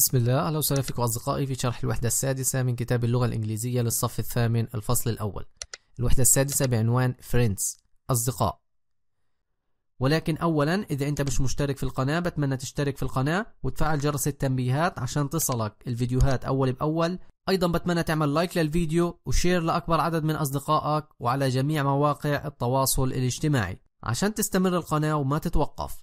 بسم الله أهلا وسهلا فيكم أصدقائي في شرح الوحدة السادسة من كتاب اللغة الإنجليزية للصف الثامن الفصل الأول الوحدة السادسة بعنوان Friends أصدقاء ولكن أولا إذا أنت مش مشترك في القناة بتمنى تشترك في القناة وتفعل جرس التنبيهات عشان تصلك الفيديوهات أول بأول أيضا بتمنى تعمل لايك للفيديو وشير لأكبر عدد من أصدقائك وعلى جميع مواقع التواصل الاجتماعي عشان تستمر القناة وما تتوقف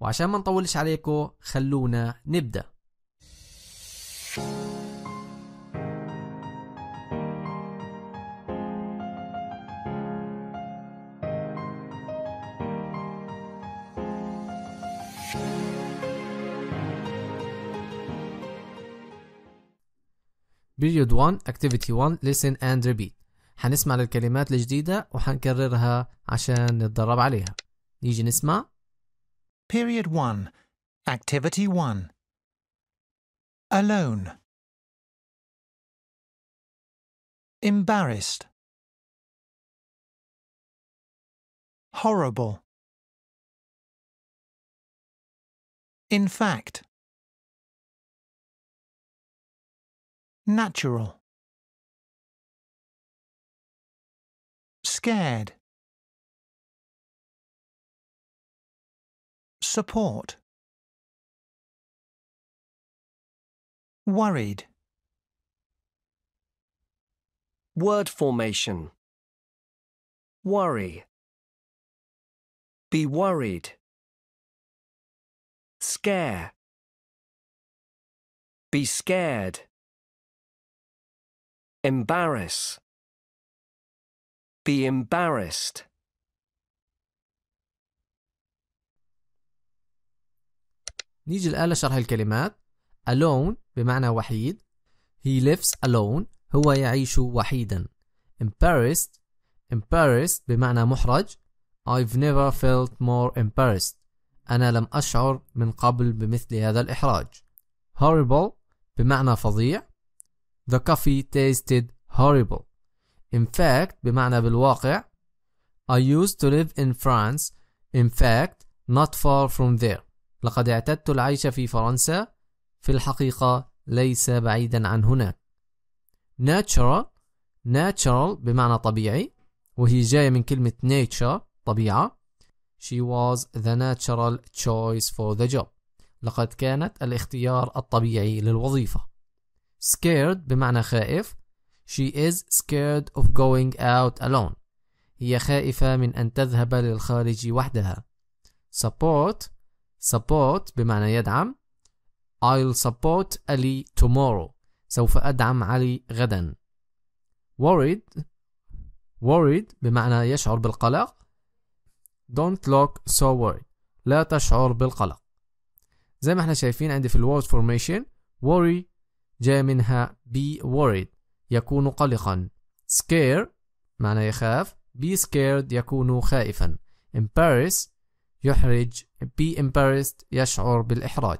وعشان ما نطولش عليكم خلونا نبدأ Period 1 Activity 1 Listen and Repeat حنسمع للكلمات الجديدة وحنكررها عشان نتدرب عليها نيجي نسمع Period 1. Activity 1. Alone. Embarrassed. Horrible. In fact. Natural. Scared. Support. Worried. Word formation. Worry. Be worried. Scare. Be scared. Embarrass. Be embarrassed. نيجي الآن لشرح الكلمات alone بمعنى وحيد he lives alone هو يعيش وحيدا embarrassed embarrassed بمعنى محرج I've never felt more embarrassed أنا لم أشعر من قبل بمثل هذا الإحراج horrible بمعنى فظيع The coffee tasted horrible In fact بمعنى بالواقع I used to live in France In fact not far from there لقد اعتدت العيش في فرنسا في الحقيقة ليس بعيدا عن هناك natural natural بمعنى طبيعي وهي جاية من كلمة nature طبيعة she was the natural choice for the job لقد كانت الاختيار الطبيعي للوظيفة scared بمعنى خائف she is scared of going out alone هي خائفة من أن تذهب للخارج وحدها support support بمعنى يدعم I'll support Ali tomorrow سوف أدعم علي غدا worried worried بمعنى يشعر بالقلق don't look so worried لا تشعر بالقلق زي ما احنا شايفين عندي في الword formation worry جاء منها be worried يكون قلقا scare معنى يخاف be scared يكون خائفا embarrass يحرج be embarrassed يشعر بالإحراج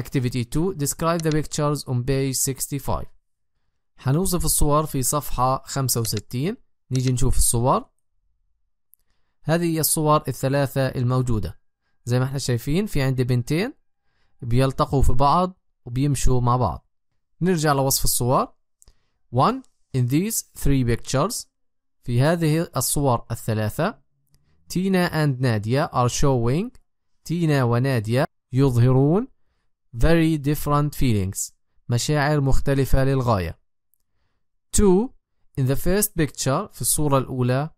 Activity 2 Describe the pictures on page 65 حنوصف الصور في صفحة 65 نيجي نشوف الصور هذه هي الصور الثلاثة الموجودة زي ما احنا شايفين في عندي بنتين بيلتقوا في بعض وبيمشوا مع بعض نرجع لوصف الصور 1 in these three pictures في هذه الصور الثلاثة Tina and ناديا are showing تينا ونادية يظهرون very different feelings مشاعر مختلفة للغاية. 2. In the first picture في الصورة الأولى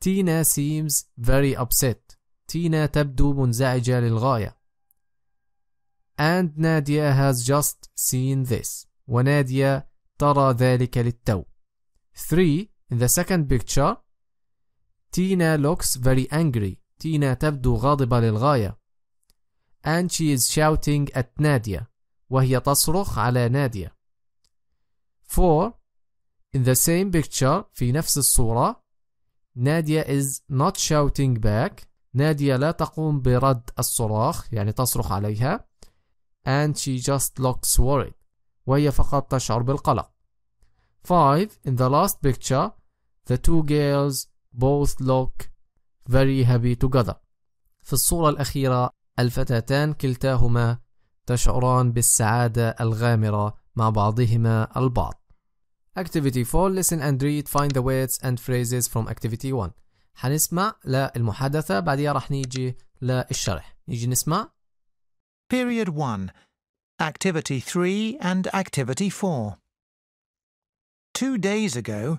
تينا seems very upset تينا تبدو منزعجة للغاية. And نادية has just seen this ونادية ترى ذلك للتو. 3. In the second picture Tina looks very angry. Tina تبدو غاضبة للغاية. And she is shouting at Nadia. وهي تصرخ على نادية. Four. In the same picture في نفس الصورة Nadia is not shouting back نادية لا تقوم برد الصراخ يعني تصرخ عليها and she just looks worried وهي فقط تشعر بالقلق 5 in the last picture the two girls both look very happy together في الصورة الأخيرة الفتاتان كلتاهما تشعران بالسعادة الغامرة مع بعضهما البعض Activity 4 Listen and read Find the words and phrases from Activity 1 حنسمع للمحادثة بعدها رح نيجي للشرح نيجي نسمع Period 1 Activity 3 and Activity 4 Two days ago,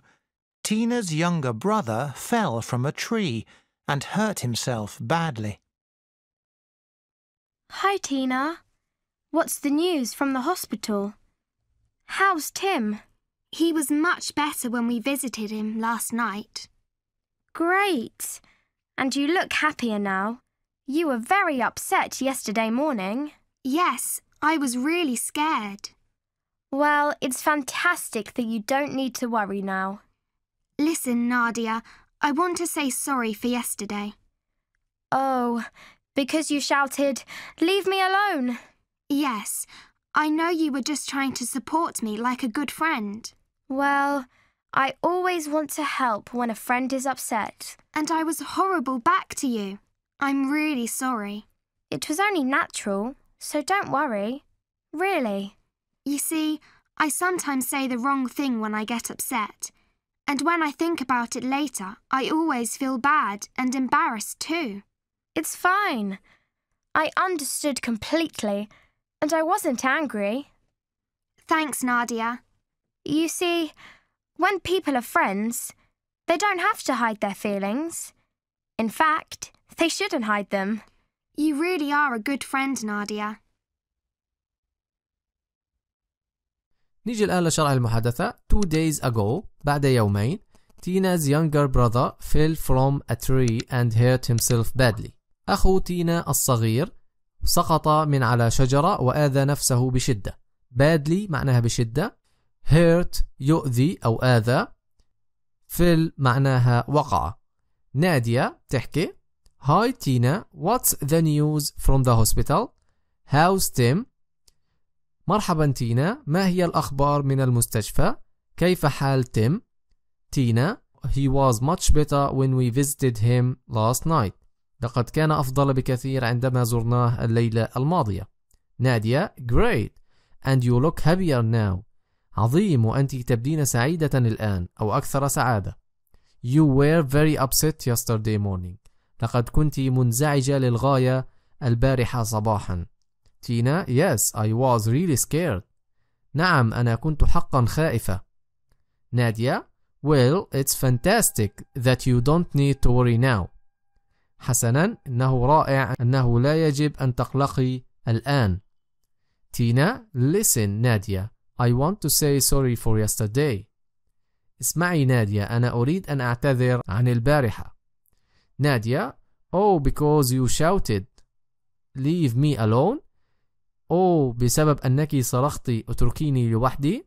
Tina's younger brother fell from a tree and hurt himself badly. Hi, Tina. What's the news from the hospital? How's Tim? He was much better when we visited him last night. Great. And you look happier now. You were very upset yesterday morning. Yes, I was really scared. Well, it's fantastic that you don't need to worry now. Listen, Nadia, I want to say sorry for yesterday. Oh, because you shouted, Leave me alone. Yes, I know you were just trying to support me like a good friend. Well, I always want to help when a friend is upset. And I was horrible back to you. I'm really sorry. It was only natural, so don't worry. Really. You see, I sometimes say the wrong thing when I get upset. And when I think about it later, I always feel bad and embarrassed too. It's fine. I understood completely, and I wasn't angry. Thanks, Nadia. You see, when people are friends, they don't have to hide their feelings. In fact, they shouldn't hide them. You really are a good friend, Nadia. نيجي الآن لشرح المحادثة two days ago بعد يومين Tina's younger brother fell from a tree and hurt himself badly أخو تينا الصغير سقط من على شجرة وآذى نفسه بشدة badly معناها بشدة hurt يؤذي أو آذى fell معناها وقع نادية تحكي Hi Tina, what's the news from the hospital? How's Tim? مرحبا تينا ما هي الأخبار من المستشفى؟ كيف حال تيم؟ تينا He was much better when we visited him last night لقد كان أفضل بكثير عندما زرناه الليلة الماضية نادية Great and you look happier now عظيم وأنت تبدين سعيدة الآن أو أكثر سعادة You were very upset yesterday morning لقد كنت منزعجة للغاية البارحة صباحا تينا Yes, I was really scared. نعم أنا كنت حقا خائفة. نادية Well, it's fantastic that you don't need to worry now. حسنا إنه رائع أنه لا يجب أن تقلقي الآن. تينا Listen نادية I want to say sorry for yesterday. اسمعي نادية أنا أريد أن أعتذر عن البارحة. نادية Oh because you shouted. Leave me alone أوه بسبب أنك صرختي اتركيني لوحدي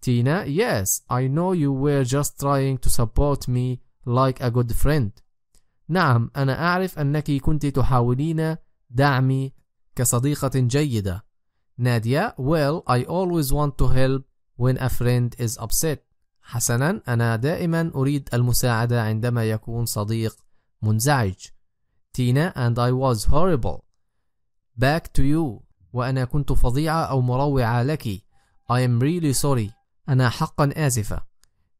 تينا yes I know you were just trying to support me like a good friend نعم أنا أعرف أنك كنت تحاولين دعمي كصديقة جيدة نادية well I always want to help when a friend is upset حسنا أنا دائما أريد المساعدة عندما يكون صديق منزعج تينا and I was horrible back to you وأنا كنت فظيعة أو مروعة لك. I am really sorry. أنا حقا آسفة.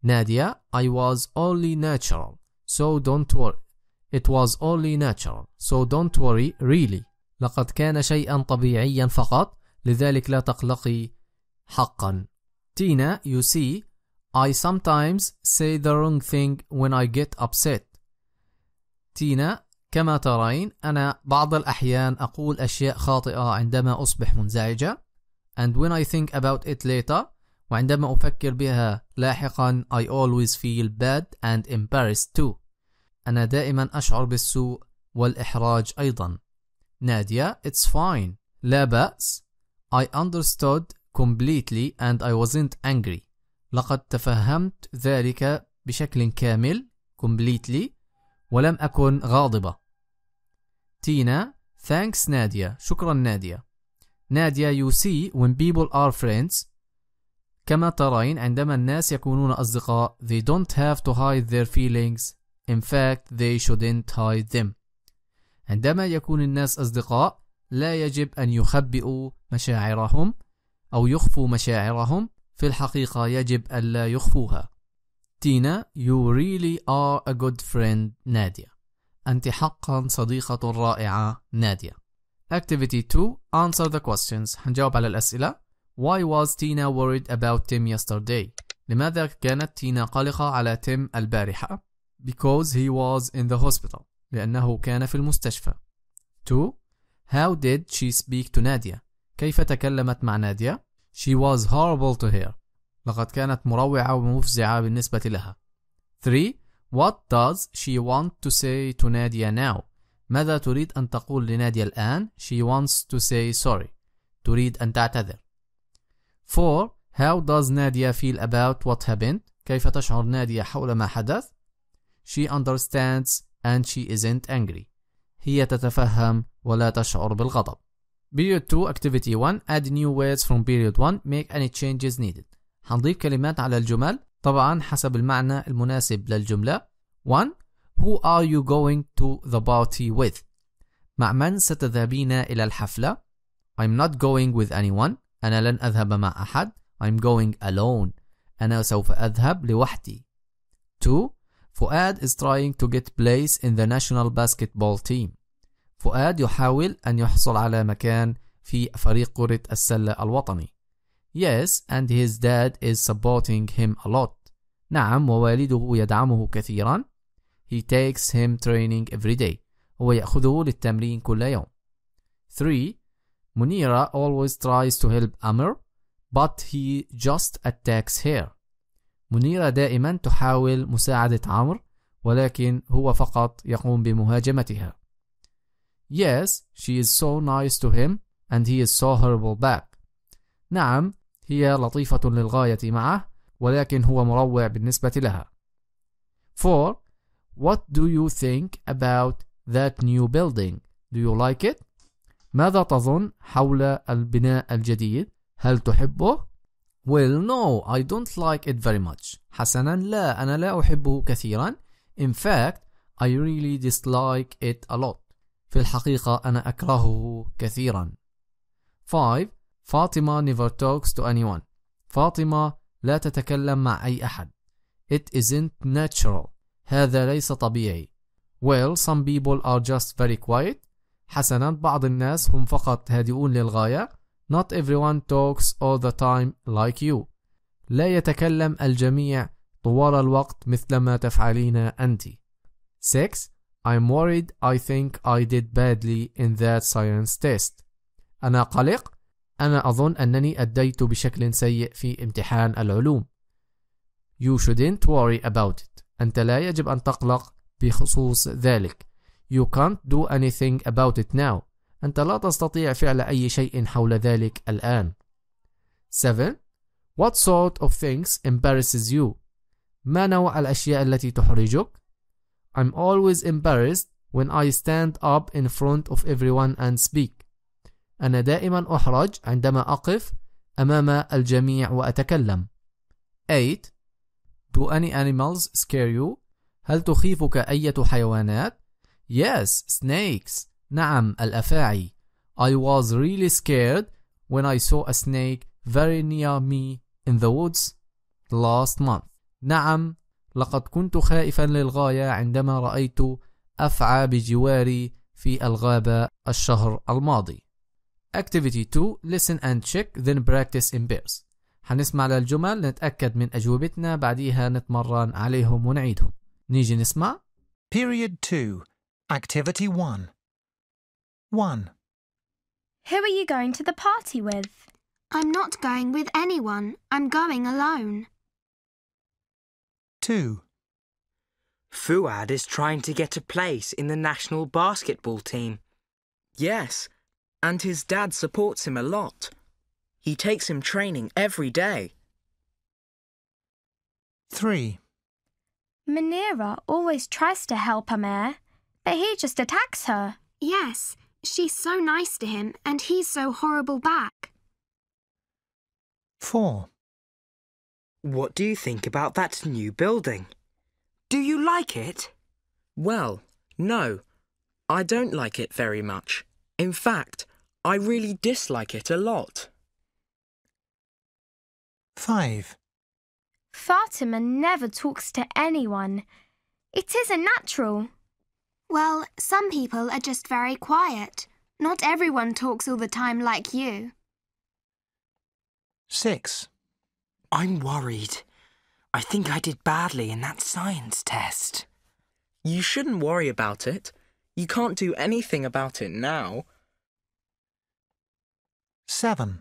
نادية I was only natural. So don't worry. It was only natural. So don't worry really. لقد كان شيئا طبيعيا فقط لذلك لا تقلقي حقا. تينا you see I sometimes say the wrong thing when I get upset. تينا كما ترين أنا بعض الأحيان أقول أشياء خاطئة عندما أصبح منزعجة and when I think about it later وعندما أفكر بها لاحقا I always feel bad and embarrassed too أنا دائما أشعر بالسوء والإحراج أيضا نادية It's fine لا بأس I understood completely and I wasn't angry لقد تفهمت ذلك بشكل كامل completely ولم أكن غاضبة تينا thanks نادية شكرا نادية نادية you see when people are friends كما ترين عندما الناس يكونون أصدقاء they don't have to hide their feelings in fact they shouldn't hide them عندما يكون الناس أصدقاء لا يجب أن يخبئوا مشاعرهم أو يخفوا مشاعرهم في الحقيقة يجب ألا يخفوها تينا you really are a good friend نادية أنت حقا صديقة رائعة نادية Activity 2 Answer the questions هنجاوب على الأسئلة Why was Tina worried about Tim yesterday? لماذا كانت تينا قلقة على تيم البارحة؟ Because he was in the hospital لأنه كان في المستشفى 2. How did she speak to Nadia? كيف تكلمت مع نادية؟ She was horrible to hear لقد كانت مروعة ومفزعة بالنسبة لها 3. What does she want to say to Nadia now? ماذا تريد أن تقول لناديا الآن؟ She wants to say sorry. تريد أن تعتذر. 4. How does Nadia feel about what happened? كيف تشعر نادية حول ما حدث؟ She understands and she isn't angry. هي تتفهم ولا تشعر بالغضب. Period 2 Activity 1 Add new words from Period 1 Make any changes needed. هنضيف كلمات على الجمل طبعا حسب المعنى المناسب للجملة 1 Who are you going to the party with؟ مع من ستذهبين إلى الحفلة؟ I'm not going with anyone أنا لن أذهب مع أحد I'm going alone أنا سوف أذهب لوحدي 2 فؤاد is trying to get place in the national basketball team فؤاد يحاول أن يحصل على مكان في فريق كرة السلة الوطني Yes, and his dad is supporting him a lot. نعم ووالده يدعمه كثيرا. He takes him training every day. هو يأخذه للتمرين كل يوم. 3. Munira always tries to help Amr, but he just attacks her. منيرة دائما تحاول مساعدة عمر، ولكن هو فقط يقوم بمهاجمتها. Yes, she is so nice to him and he is so horrible back. نعم هي لطيفة للغاية معه ولكن هو مروع بالنسبة لها 4 What do you think about that new building? Do you like it? ماذا تظن حول البناء الجديد؟ هل تحبه؟ Well, no, I don't like it very much. حسنا لا أنا لا أحبه كثيرا. In fact, I really dislike it a lot. في الحقيقة أنا أكرهه كثيرا. 5. فاطمة never talks to anyone. فاطمة لا تتكلم مع أي أحد. It isn't natural. هذا ليس طبيعي. Well, some people are just very quiet. حسنا بعض الناس هم فقط هادئون للغاية. Not everyone talks all the time like you. لا يتكلم الجميع طوال الوقت مثلما تفعلين أنت. 6. I'm worried I think I did badly in that science test. أنا قلق أنا أظن أنني أديت بشكل سيء في امتحان العلوم. You shouldn't worry about it. أنت لا يجب أن تقلق بخصوص ذلك. You can't do anything about it now. أنت لا تستطيع فعل أي شيء حول ذلك الآن. 7. What sort of things embarrasses you? ما نوع الأشياء التي تحرجك؟ I'm always embarrassed when I stand up in front of everyone and speak. أنا دائما أحرج عندما أقف أمام الجميع وأتكلم. 8. Do any animals scare you? هل تخيفك أية حيوانات؟ Yes, snakes. نعم الأفاعي. I was really scared when I saw a snake very near me in the woods last month. نعم لقد كنت خائفا للغاية عندما رأيت أفعى بجواري في الغابة الشهر الماضي. Activity 2 Listen and check then practice in pairs حنسمع للجمل نتأكد من أجوبتنا بعديها نتمرن عليهم ونعيدهم نيجي نسمع Period 2 Activity 1 1 Who are you going to the party with? I'm not going with anyone. I'm going alone. 2 Fuad is trying to get a place in the national basketball team. Yes, and his dad supports him a lot. He takes him training every day. 3. Manera always tries to help Amir, eh? but he just attacks her. Yes, she's so nice to him and he's so horrible back. 4. What do you think about that new building? Do you like it? Well, no, I don't like it very much. In fact, I really dislike it a lot. 5. Fatima never talks to anyone. It isn't natural. Well, some people are just very quiet. Not everyone talks all the time like you. 6. I'm worried. I think I did badly in that science test. You shouldn't worry about it. You can't do anything about it now. 7.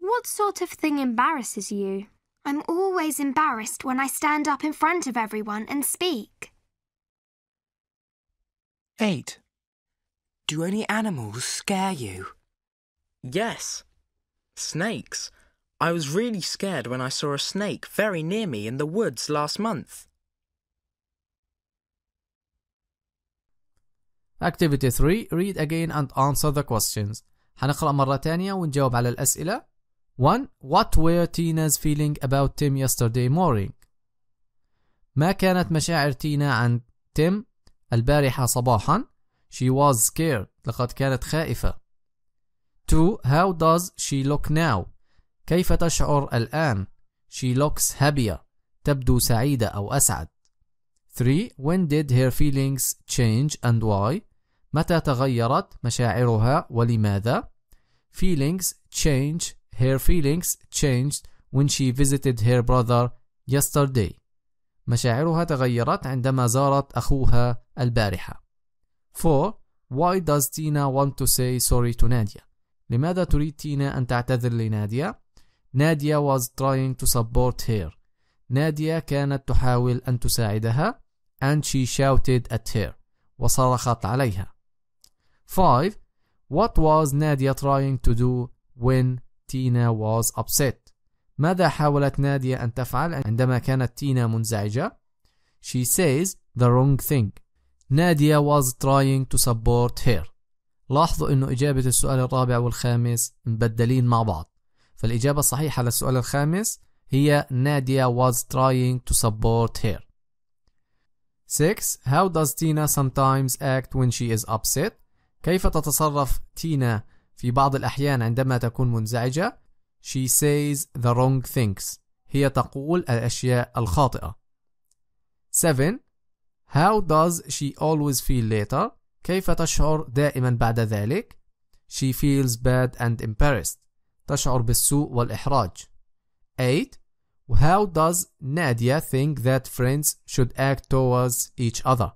What sort of thing embarrasses you? I'm always embarrassed when I stand up in front of everyone and speak. 8. Do any animals scare you? Yes. Snakes. I was really scared when I saw a snake very near me in the woods last month. Activity 3. Read again and answer the questions. حنقرأ مرة تانية ونجاوب على الأسئلة 1. What were Tina's feeling about Tim yesterday morning? ما كانت مشاعر تينا عن تيم البارحة صباحا She was scared لقد كانت خائفة 2. How does she look now? كيف تشعر الآن؟ She looks happier تبدو سعيدة أو أسعد 3. When did her feelings change and why? متى تغيرت مشاعرها ولماذا feelings changed her feelings changed when she visited her brother yesterday مشاعرها تغيرت عندما زارت أخوها البارحة 4. Why does Tina want to say sorry to Nadia? لماذا تريد تينا أن تعتذر لناديا؟ نادية was trying to support her. ناديا كانت تحاول أن تساعدها and she shouted at her وصرخت عليها. 5. What was Nadia trying to do when Tina was upset؟ ماذا حاولت نادية أن تفعل عندما كانت تينا منزعجة؟ She says the wrong thing. نادية was trying to support her. لاحظوا أنه إجابة السؤال الرابع والخامس مبدلين مع بعض. فالإجابة الصحيحة للسؤال الخامس هي نادية was trying to support her. 6. How does Tina sometimes act when she is upset? كيف تتصرف تينا في بعض الأحيان عندما تكون منزعجة؟ She says the wrong things. هي تقول الأشياء الخاطئة. 7. How does she always feel later? كيف تشعر دائما بعد ذلك؟ She feels bad and embarrassed. تشعر بالسوء والإحراج. 8. How does Nadia think that friends should act towards each other?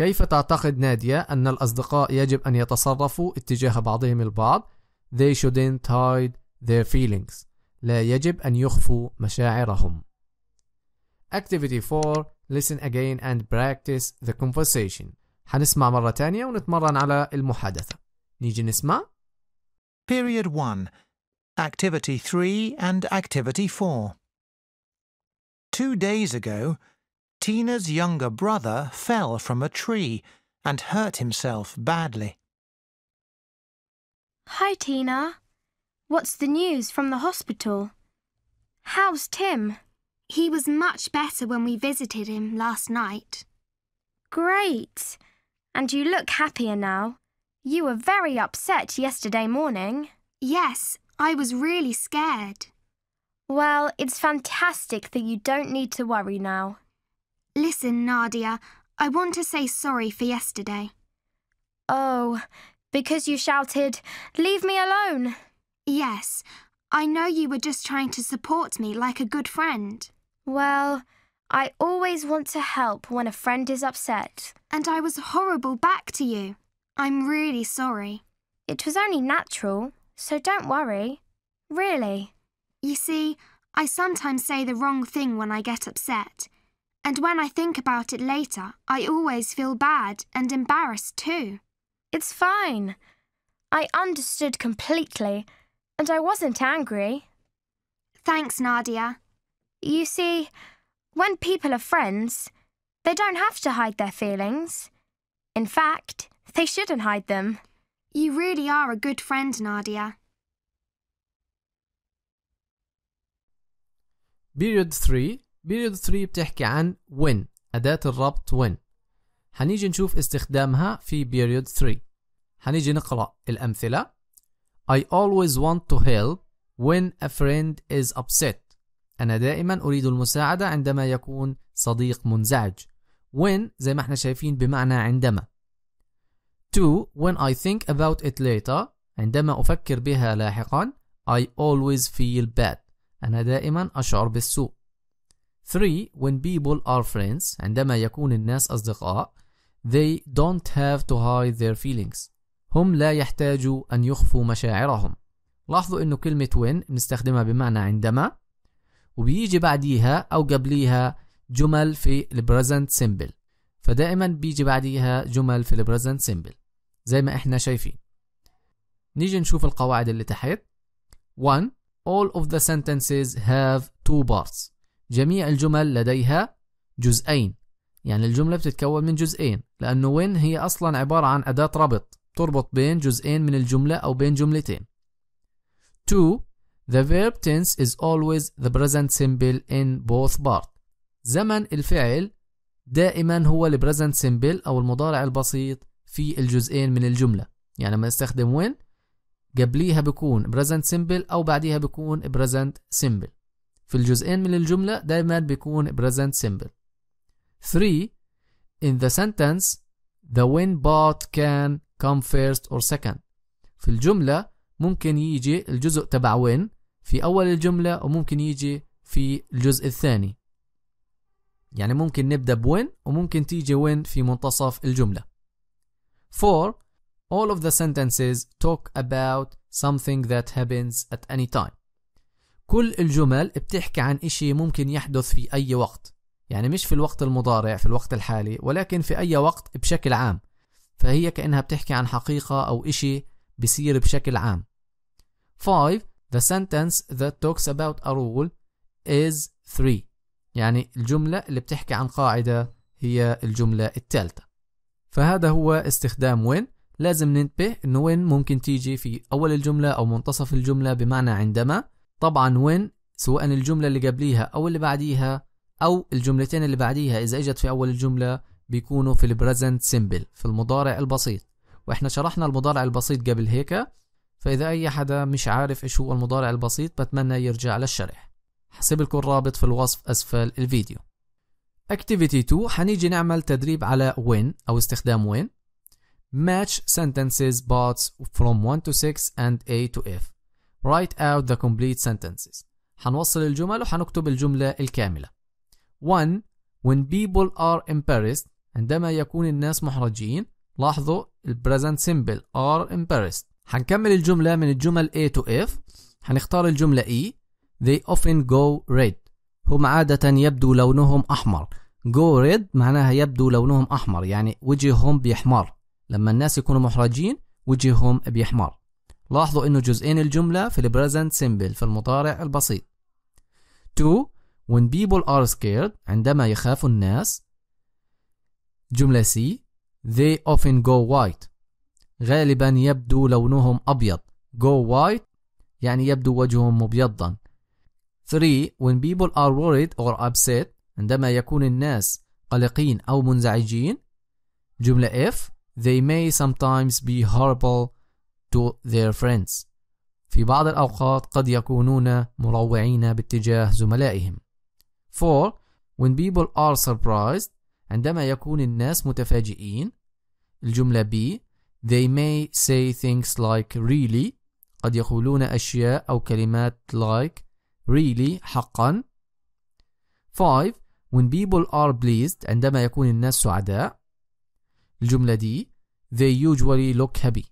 كيف تعتقد نادية أن الأصدقاء يجب أن يتصرفوا اتجاه بعضهم البعض؟ They shouldn't hide their feelings. لا يجب أن يخفوا مشاعرهم. Activity 4 Listen again and practice the conversation. حنسمع مرة تانية ونتمرن على المحادثة. نيجي نسمع. Period 1 Activity 3 and Activity 4 Two days ago, Tina's younger brother fell from a tree and hurt himself badly. Hi, Tina. What's the news from the hospital? How's Tim? He was much better when we visited him last night. Great. And you look happier now. You were very upset yesterday morning. Yes, I was really scared. Well, it's fantastic that you don't need to worry now. Listen, Nadia, I want to say sorry for yesterday. Oh, because you shouted, Leave me alone. Yes, I know you were just trying to support me like a good friend. Well, I always want to help when a friend is upset. And I was horrible back to you. I'm really sorry. It was only natural, so don't worry. Really. You see, I sometimes say the wrong thing when I get upset. And when I think about it later, I always feel bad and embarrassed too. It's fine. I understood completely, and I wasn't angry. Thanks, Nadia. You see, when people are friends, they don't have to hide their feelings. In fact, they shouldn't hide them. You really are a good friend, Nadia. Period 3 period 3 بتحكي عن when أداة الربط when هنيجي نشوف استخدامها في period 3 هنيجي نقرأ الأمثلة I always want to help when a friend is upset أنا دائما أريد المساعدة عندما يكون صديق منزعج when زي ما احنا شايفين بمعنى عندما to when I think about it later عندما أفكر بها لاحقا I always feel bad أنا دائما أشعر بالسوء 3 when people are friends عندما يكون الناس أصدقاء they don't have to hide their feelings هم لا يحتاجوا أن يخفوا مشاعرهم لاحظوا إنه كلمة when بنستخدمها بمعنى عندما وبيجي بعديها أو قبليها جمل في البريزنت سيمبل فدائما بيجي بعديها جمل في البريزنت سيمبل زي ما احنا شايفين نيجي نشوف القواعد اللي تحت 1 all of the sentences have two parts جميع الجمل لديها جزئين يعني الجملة بتتكون من جزئين لأنه وين هي أصلا عبارة عن أداة ربط تربط بين جزئين من الجملة أو بين جملتين 2. The verb tense is always the present simple in both part زمن الفعل دائما هو ال present simple أو المضارع البسيط في الجزئين من الجملة يعني لما نستخدم وين قبليها بكون present simple أو بعديها بكون present simple في الجزئين من الجملة دايما بيكون present simple 3 in the sentence the when but can come first or second في الجملة ممكن يجي الجزء تبع when في أول الجملة وممكن يجي في الجزء الثاني يعني ممكن نبدأ بوين وممكن تيجي وين في منتصف الجملة 4. All of the sentences talk about something that happens at any time كل الجمل بتحكي عن إشي ممكن يحدث في أي وقت يعني مش في الوقت المضارع في الوقت الحالي ولكن في أي وقت بشكل عام فهي كأنها بتحكي عن حقيقة أو إشي بصير بشكل عام 5 The sentence that talks about a rule is 3 يعني الجملة اللي بتحكي عن قاعدة هي الجملة الثالثة فهذا هو استخدام when لازم ننتبه انه when ممكن تيجي في اول الجملة او منتصف الجملة بمعنى عندما طبعا وين سواء الجملة اللي قبليها أو اللي بعديها أو الجملتين اللي بعديها إذا إجت في أول الجملة بيكونوا في البريزنت سيمبل في المضارع البسيط وإحنا شرحنا المضارع البسيط قبل هيك فإذا أي حدا مش عارف إيش هو المضارع البسيط بتمنى يرجع للشرح حسب لكم الرابط في الوصف أسفل الفيديو Activity 2 حنيجي نعمل تدريب على when أو استخدام when Match sentences parts from 1 to 6 and A to F write out the complete sentences هنوصل الجمل وحنكتب الجملة الكاملة 1 when people are embarrassed عندما يكون الناس محرجين لاحظوا present simple are embarrassed هنكمل الجملة من الجمل A to F هنختار الجملة E they often go red هم عادة يبدو لونهم أحمر go red معناها يبدو لونهم أحمر يعني وجههم بيحمر لما الناس يكونوا محرجين وجههم بيحمر لاحظوا انه جزئين الجملة في البريزنت سيمبل في المضارع البسيط. 2 when people are scared عندما يخاف الناس جملة C they often go white غالبا يبدو لونهم أبيض go white يعني يبدو وجههم مبيضا 3 when people are worried or upset عندما يكون الناس قلقين أو منزعجين جملة F they may sometimes be horrible to their friends في بعض الأوقات قد يكونون مروعين باتجاه زملائهم 4. When people are surprised عندما يكون الناس متفاجئين الجملة B They may say things like really قد يقولون أشياء أو كلمات like really حقا 5. When people are pleased عندما يكون الناس سعداء الجملة دي They usually look happy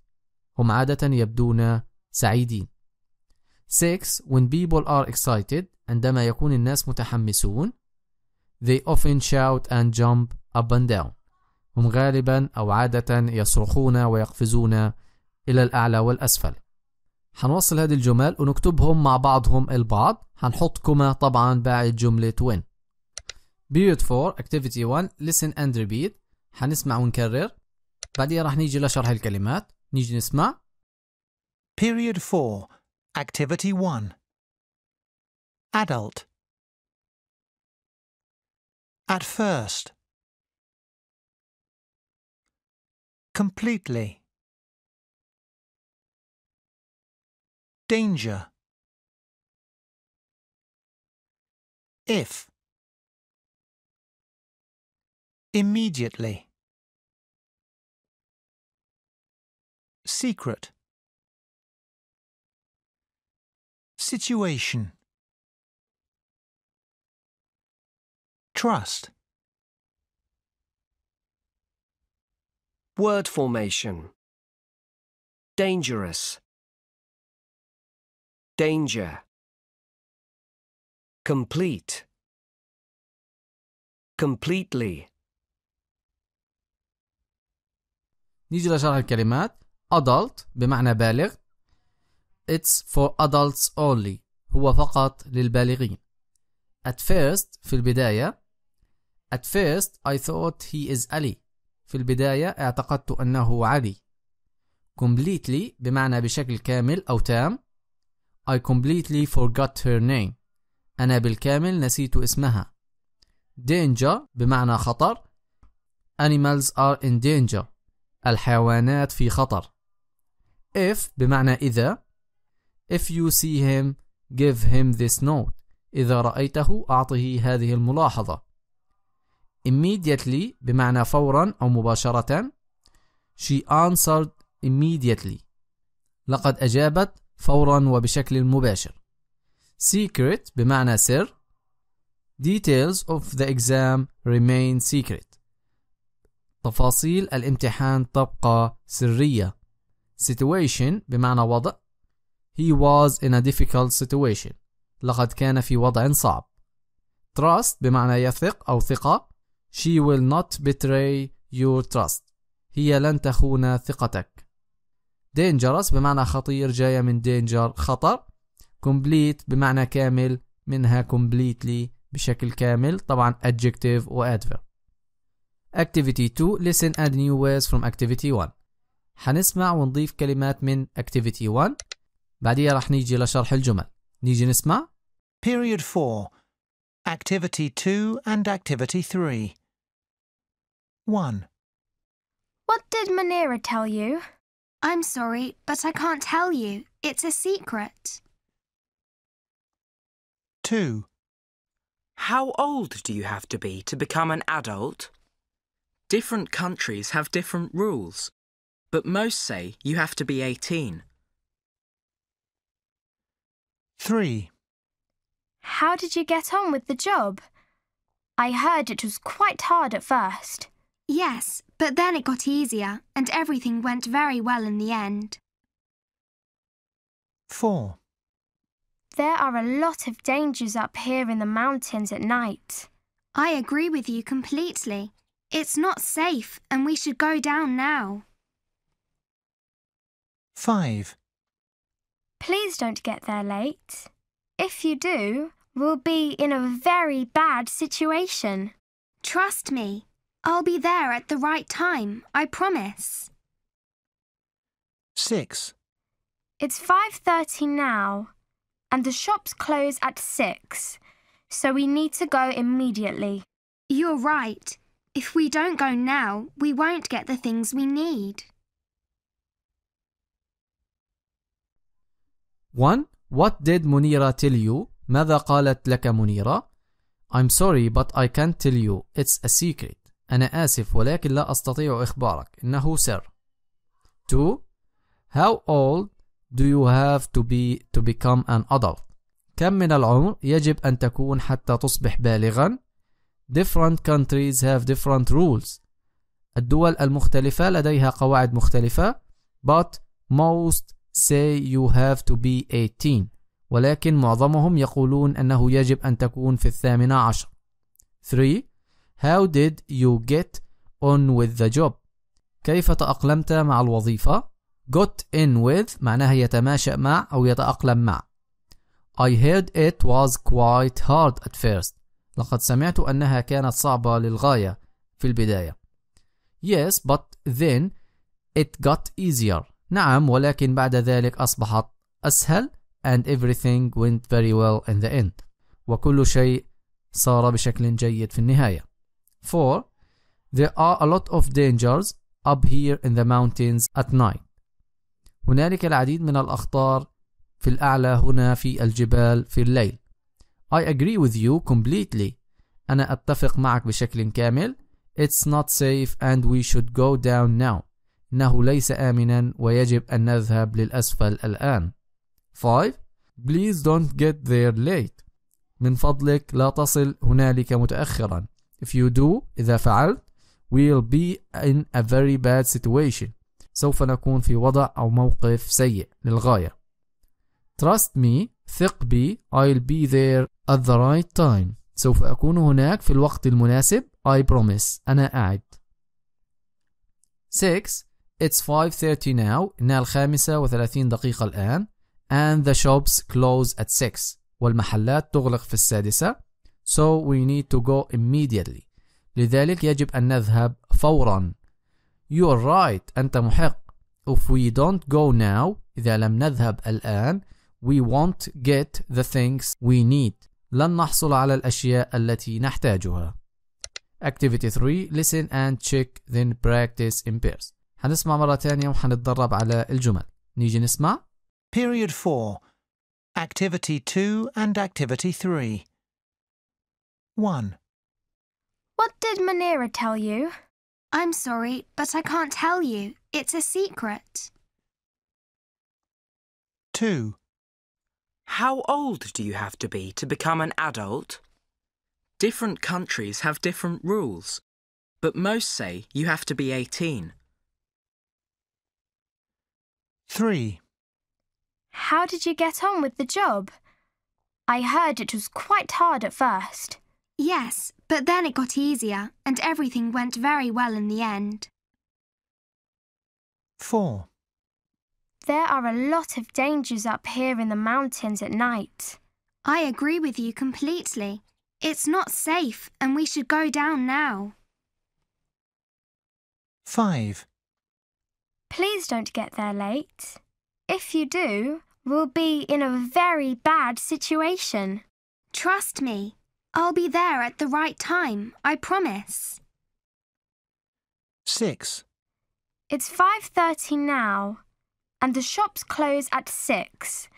هم عادة يبدون سعيدين 6. When people are excited عندما يكون الناس متحمسون they often shout and jump up and down هم غالبا أو عادة يصرخون ويقفزون إلى الأعلى والأسفل هنوصل هذه الجمل ونكتبهم مع بعضهم البعض هنحطكما كما طبعا بعد جملة when period 4 activity 1 listen and repeat هنسمع ونكرر بعدين رح نيجي لشرح الكلمات Nici Period 4, Activity 1. Adult. At first. Completely. Danger. If. Immediately. Secret. Situation. Trust. Word formation. Dangerous. Danger. Complete. Completely. نيجي لشرح الكلمات adult بمعنى بالغ It's for adults only هو فقط للبالغين At first في البداية At first I thought he is Ali في البداية اعتقدت أنه علي completely بمعنى بشكل كامل أو تام I completely forgot her name أنا بالكامل نسيت اسمها danger بمعنى خطر animals are in danger الحيوانات في خطر if بمعنى إذا if you see him give him this note إذا رأيته أعطه هذه الملاحظة immediately بمعنى فورا أو مباشرة she answered immediately لقد أجابت فورا وبشكل مباشر secret بمعنى سر details of the exam remain secret تفاصيل الامتحان تبقى سرية situation بمعنى وضع he was in a difficult situation لقد كان في وضع صعب trust بمعنى يثق أو ثقة she will not betray your trust هي لن تخون ثقتك dangerous بمعنى خطير جاية من danger خطر complete بمعنى كامل منها completely بشكل كامل طبعا adjective و adverb activity 2 listen and new words from activity 1 حنسمع ونضيف كلمات من activity 1 بعديها رح نيجي لشرح الجمل نيجي نسمع Period 4 Activity 2 and Activity 3 1. What did Manera tell you? I'm sorry, but I can't tell you. It's a secret. 2. How old do you have to be to become an adult? Different countries have different rules but most say you have to be 18. 3. How did you get on with the job? I heard it was quite hard at first. Yes, but then it got easier and everything went very well in the end. 4. There are a lot of dangers up here in the mountains at night. I agree with you completely. It's not safe and we should go down now. 5. Please don't get there late. If you do, we'll be in a very bad situation. Trust me, I'll be there at the right time, I promise. 6. It's 5.30 now, and the shops close at 6, so we need to go immediately. You're right. If we don't go now, we won't get the things we need. 1. What did Munira tell you? ماذا قالت لك منيرة؟ I'm sorry but I can't tell you. It's a secret. أنا آسف ولكن لا أستطيع إخبارك. إنه سر. 2. How old do you have to be to become an adult? كم من العمر يجب أن تكون حتى تصبح بالغا؟ Different countries have different rules. الدول المختلفة لديها قواعد مختلفة but most say you have to be 18 ولكن معظمهم يقولون أنه يجب أن تكون في الثامنة عشر 3 How did you get on with the job كيف تأقلمت مع الوظيفة got in with معناها يتماشى مع أو يتأقلم مع I heard it was quite hard at first لقد سمعت أنها كانت صعبة للغاية في البداية Yes but then it got easier نعم ولكن بعد ذلك أصبحت أسهل and everything went very well in the end وكل شيء صار بشكل جيد في النهاية 4 There are a lot of dangers up here in the mountains at night هنالك العديد من الأخطار في الأعلى هنا في الجبال في الليل I agree with you completely أنا أتفق معك بشكل كامل It's not safe and we should go down now إنه ليس آمنا ويجب أن نذهب للأسفل الآن 5. Please don't get there late من فضلك لا تصل هنالك متأخرا If you do إذا فعلت We'll be in a very bad situation سوف نكون في وضع أو موقف سيء للغاية Trust me ثق بي I'll be there at the right time سوف أكون هناك في الوقت المناسب I promise أنا أعد 6 It's 5.30 now إنها الخامسة وثلاثين دقيقة الآن and the shops close at 6 والمحلات تغلق في السادسة so we need to go immediately لذلك يجب أن نذهب فورا You are right أنت محق If we don't go now إذا لم نذهب الآن We won't get the things we need لن نحصل على الأشياء التي نحتاجها Activity 3 Listen and check then practice in pairs حنسمع مرة تانية وحنتدرب على الجمل نيجي نسمع Period 4 Activity 2 and Activity 3 1. What did Manera tell you? I'm sorry, but I can't tell you. It's a secret. 2. How old do you have to be to become an adult? Different countries have different rules, but most say you have to be 18. 3. How did you get on with the job? I heard it was quite hard at first. Yes, but then it got easier and everything went very well in the end. 4. There are a lot of dangers up here in the mountains at night. I agree with you completely. It's not safe and we should go down now. 5. Please don't get there late. If you do, we'll be in a very bad situation. Trust me, I'll be there at the right time, I promise. 6. It's 5.30 now, and the shops close at 6,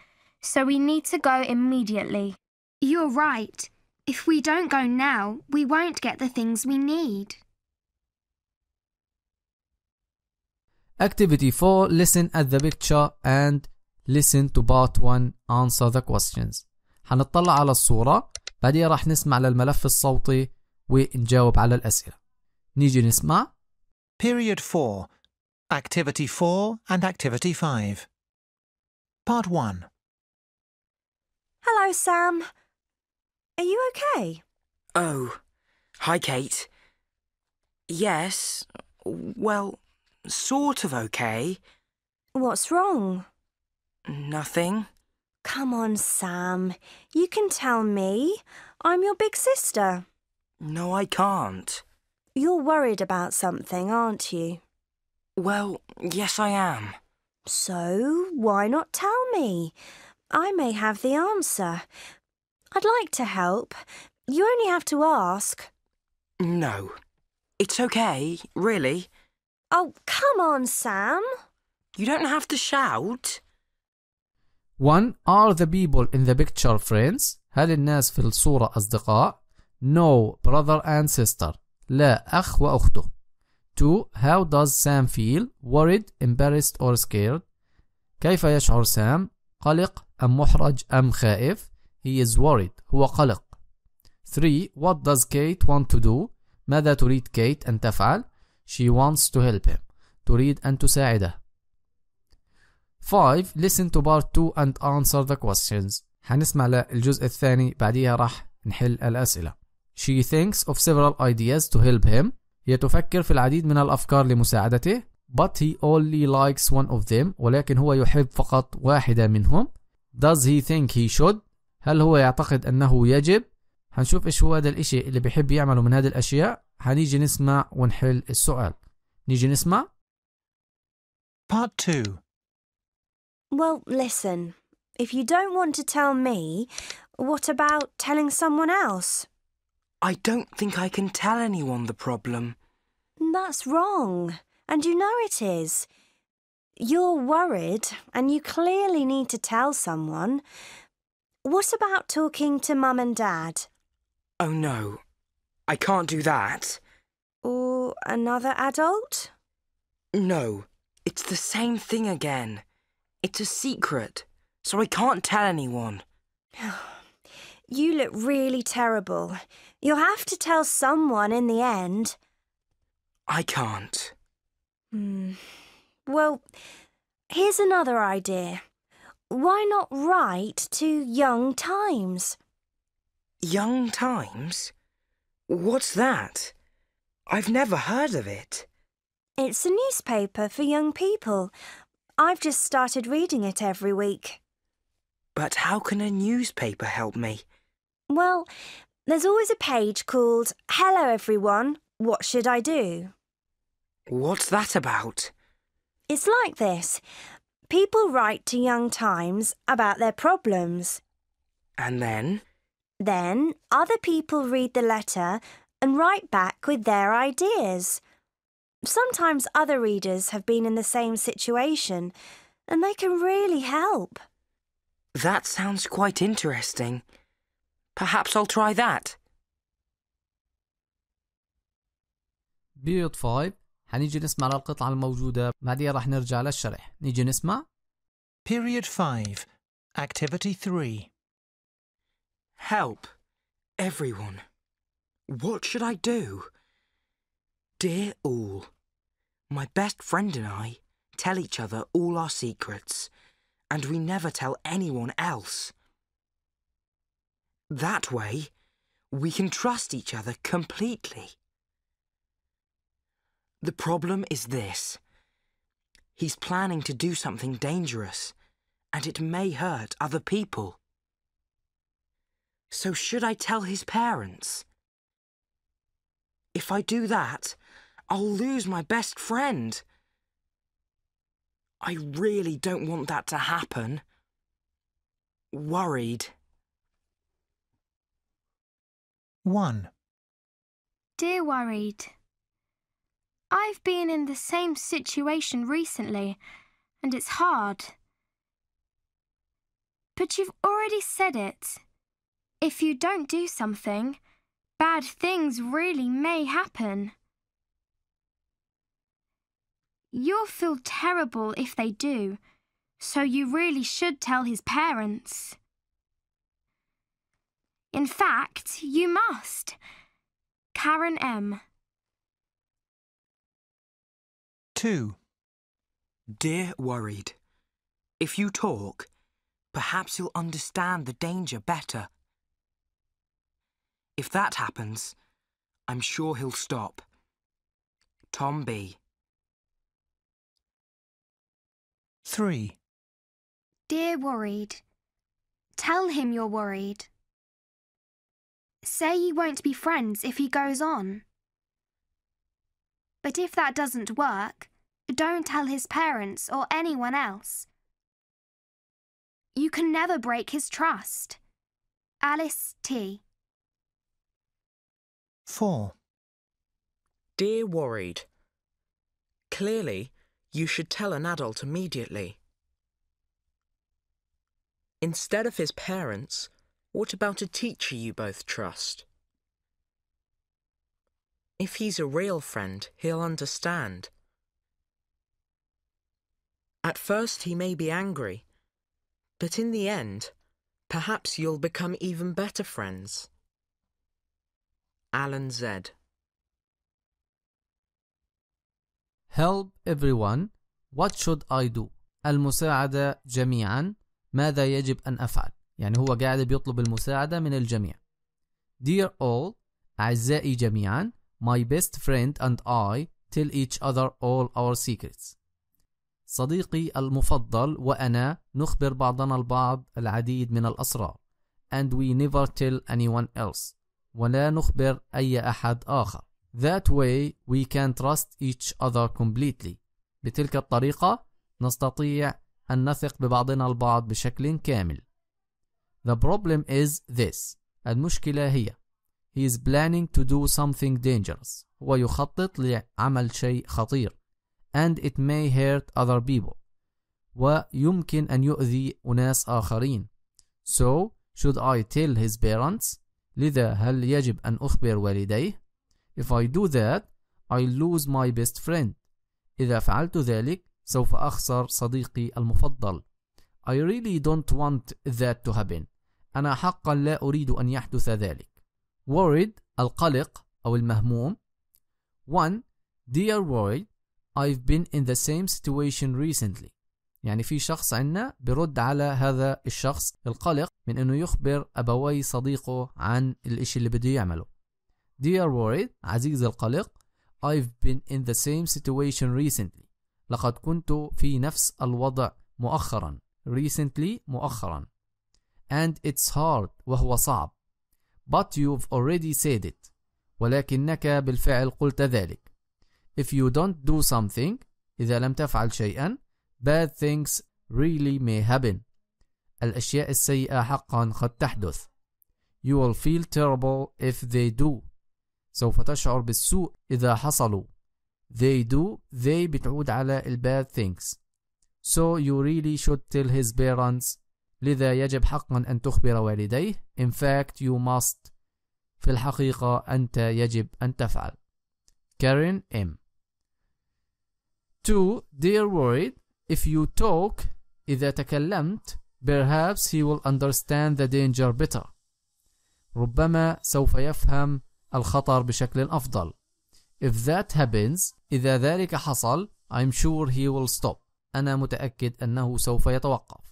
so we need to go immediately. You're right. If we don't go now, we won't get the things we need. Activity 4 Listen at the picture and listen to part 1 answer the questions هنطلع على الصورة بعدين راح نسمع للملف الصوتي ونجاوب على الأسئلة نيجي نسمع Period 4 Activity 4 and Activity 5 Part 1 Hello Sam Are you okay? Oh, hi Kate Yes, well sort of okay. What's wrong? Nothing. Come on, Sam. You can tell me. I'm your big sister. No, I can't. You're worried about something, aren't you? Well, yes, I am. So, why not tell me? I may have the answer. I'd like to help. You only have to ask. No. It's okay, really. Oh, come on, Sam. You don't have to shout. One, are the people in the picture friends؟ هل الناس في الصورة أصدقاء؟ No, brother and sister. لا, أخ وأخته. Two, how does Sam feel? Worried, embarrassed or scared? كيف يشعر سام؟ قلق أم محرج أم خائف؟ He is worried. هو قلق. 3. What does Kate want to do؟ ماذا تريد كيت أن تفعل؟ She wants to help him. تريد أن تساعده. 5. Listen to part 2 and answer the questions. هنسمع للجزء الثاني بعديها راح نحل الأسئلة. She thinks of several ideas to help him. هي تفكر في العديد من الأفكار لمساعدته. But he only likes one of them. ولكن هو يحب فقط واحدة منهم. Does he think he should? هل هو يعتقد أنه يجب؟ هنشوف إيش هو هذا الإشي اللي بيحب يعمله من هذه الأشياء هنيجي نسمع ونحل السؤال نيجي نسمع Part 2 Well, listen. If you don't want to tell me, what about telling someone else? I don't think I can tell anyone the problem. That's wrong. And you know it is. You're worried and you clearly need to tell someone. What about talking to Mum and Dad? Oh, no. I can't do that. Or another adult? No, it's the same thing again. It's a secret, so I can't tell anyone. you look really terrible. You'll have to tell someone in the end. I can't. Hmm. Well, here's another idea. Why not write to Young Times? Young Times? What's that? I've never heard of it. It's a newspaper for young people. I've just started reading it every week. But how can a newspaper help me? Well, there's always a page called Hello Everyone, What Should I Do? What's that about? It's like this. People write to Young Times about their problems. And then? Then other people read the letter and write back with their ideas. Sometimes other readers have been in the same situation and they can really help. That sounds quite interesting. Perhaps I'll try that. بيوت 5 حنيجي نسمع للقطعة الموجودة بعدين راح نرجع للشرح نيجي نسمع Period 5 Activity 3 Help, everyone. What should I do? Dear all, my best friend and I tell each other all our secrets, and we never tell anyone else. That way, we can trust each other completely. The problem is this. He's planning to do something dangerous, and it may hurt other people. So should I tell his parents? If I do that, I'll lose my best friend. I really don't want that to happen. Worried. 1. Dear Worried, I've been in the same situation recently, and it's hard. But you've already said it. If you don't do something, bad things really may happen. You'll feel terrible if they do, so you really should tell his parents. In fact, you must. Karen M. 2. Dear Worried, if you talk, perhaps you'll understand the danger better. If that happens, I'm sure he'll stop. Tom B. 3. Dear Worried, tell him you're worried. Say you won't be friends if he goes on. But if that doesn't work, don't tell his parents or anyone else. You can never break his trust. Alice T. 4. Dear Worried, Clearly, you should tell an adult immediately. Instead of his parents, what about a teacher you both trust? If he's a real friend, he'll understand. At first, he may be angry, but in the end, perhaps you'll become even better friends. Alan Z. Help everyone. What should I do? المساعدة جميعا. ماذا يجب أن أفعل؟ يعني هو قاعد بيطلب المساعدة من الجميع. Dear all, أعزائي جميعا, my best friend and I tell each other all our secrets. صديقي المفضل وأنا نخبر بعضنا البعض العديد من الأسرار. And we never tell anyone else. ولا نخبر أي أحد آخر. That way we can trust each other completely. بتلك الطريقة نستطيع أن نثق ببعضنا البعض بشكل كامل. The problem is this. المشكلة هي He is planning to do something dangerous. هو يخطط لعمل شيء خطير. And it may hurt other people. ويمكن أن يؤذي أناس آخرين. So should I tell his parents? لذا هل يجب أن أخبر والديه؟ If I do that, I lose my best friend. إذا فعلت ذلك، سوف أخسر صديقي المفضل. I really don't want that to happen. أنا حقا لا أريد أن يحدث ذلك. Worried القلق أو المهموم. 1. Dear worried, I've been in the same situation recently. يعني في شخص عندنا برد على هذا الشخص القلق من انه يخبر ابوي صديقه عن الاشي اللي بده يعمله Dear worried عزيز القلق I've been in the same situation recently لقد كنت في نفس الوضع مؤخرا recently مؤخرا and it's hard وهو صعب but you've already said it ولكنك بالفعل قلت ذلك if you don't do something إذا لم تفعل شيئا Bad things really may happen. الأشياء السيئة حقا قد تحدث. You will feel terrible if they do. سوف تشعر بالسوء إذا حصلوا. They do, they بتعود على ال bad things. So you really should tell his parents. لذا يجب حقا أن تخبر والديه. In fact, you must. في الحقيقة أنت يجب أن تفعل. كارين M. 2. They're worried. If you talk إذا تكلمت perhaps he will understand the danger better ربما سوف يفهم الخطر بشكل أفضل If that happens إذا ذلك حصل I'm sure he will stop أنا متأكد أنه سوف يتوقف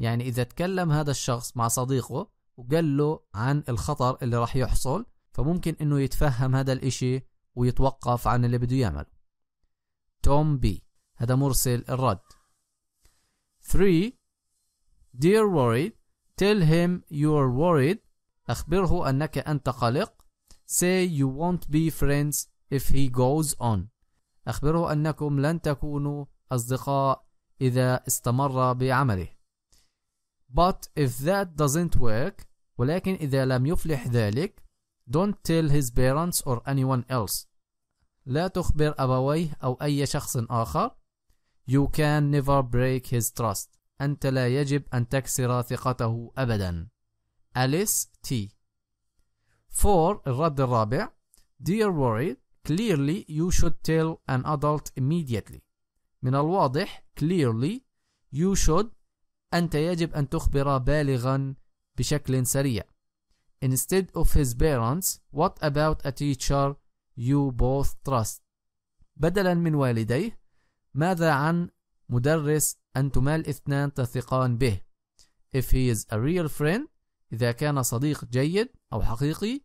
يعني إذا تكلم هذا الشخص مع صديقه وقال له عن الخطر اللي راح يحصل فممكن أنه يتفهم هذا الإشي ويتوقف عن اللي بده يعمله توم بي هذا مرسل الرد 3 Dear worried tell him you're worried أخبره أنك أنت قلق say you won't be friends if he goes on أخبره أنكم لن تكونوا أصدقاء إذا استمر بعمله but if that doesn't work ولكن إذا لم يفلح ذلك don't tell his parents or anyone else لا تخبر أبويه أو أي شخص آخر You can never break his trust. أنت لا يجب أن تكسر ثقته أبدا. أليس تي. 4. الرد الرابع. Dear worried, clearly you should tell an adult immediately. من الواضح clearly you should أنت يجب أن تخبر بالغا بشكل سريع. Instead of his parents, what about a teacher you both trust? بدلا من والديه ماذا عن مدرس أنتما الاثنان تثقان به If he is a real friend إذا كان صديق جيد أو حقيقي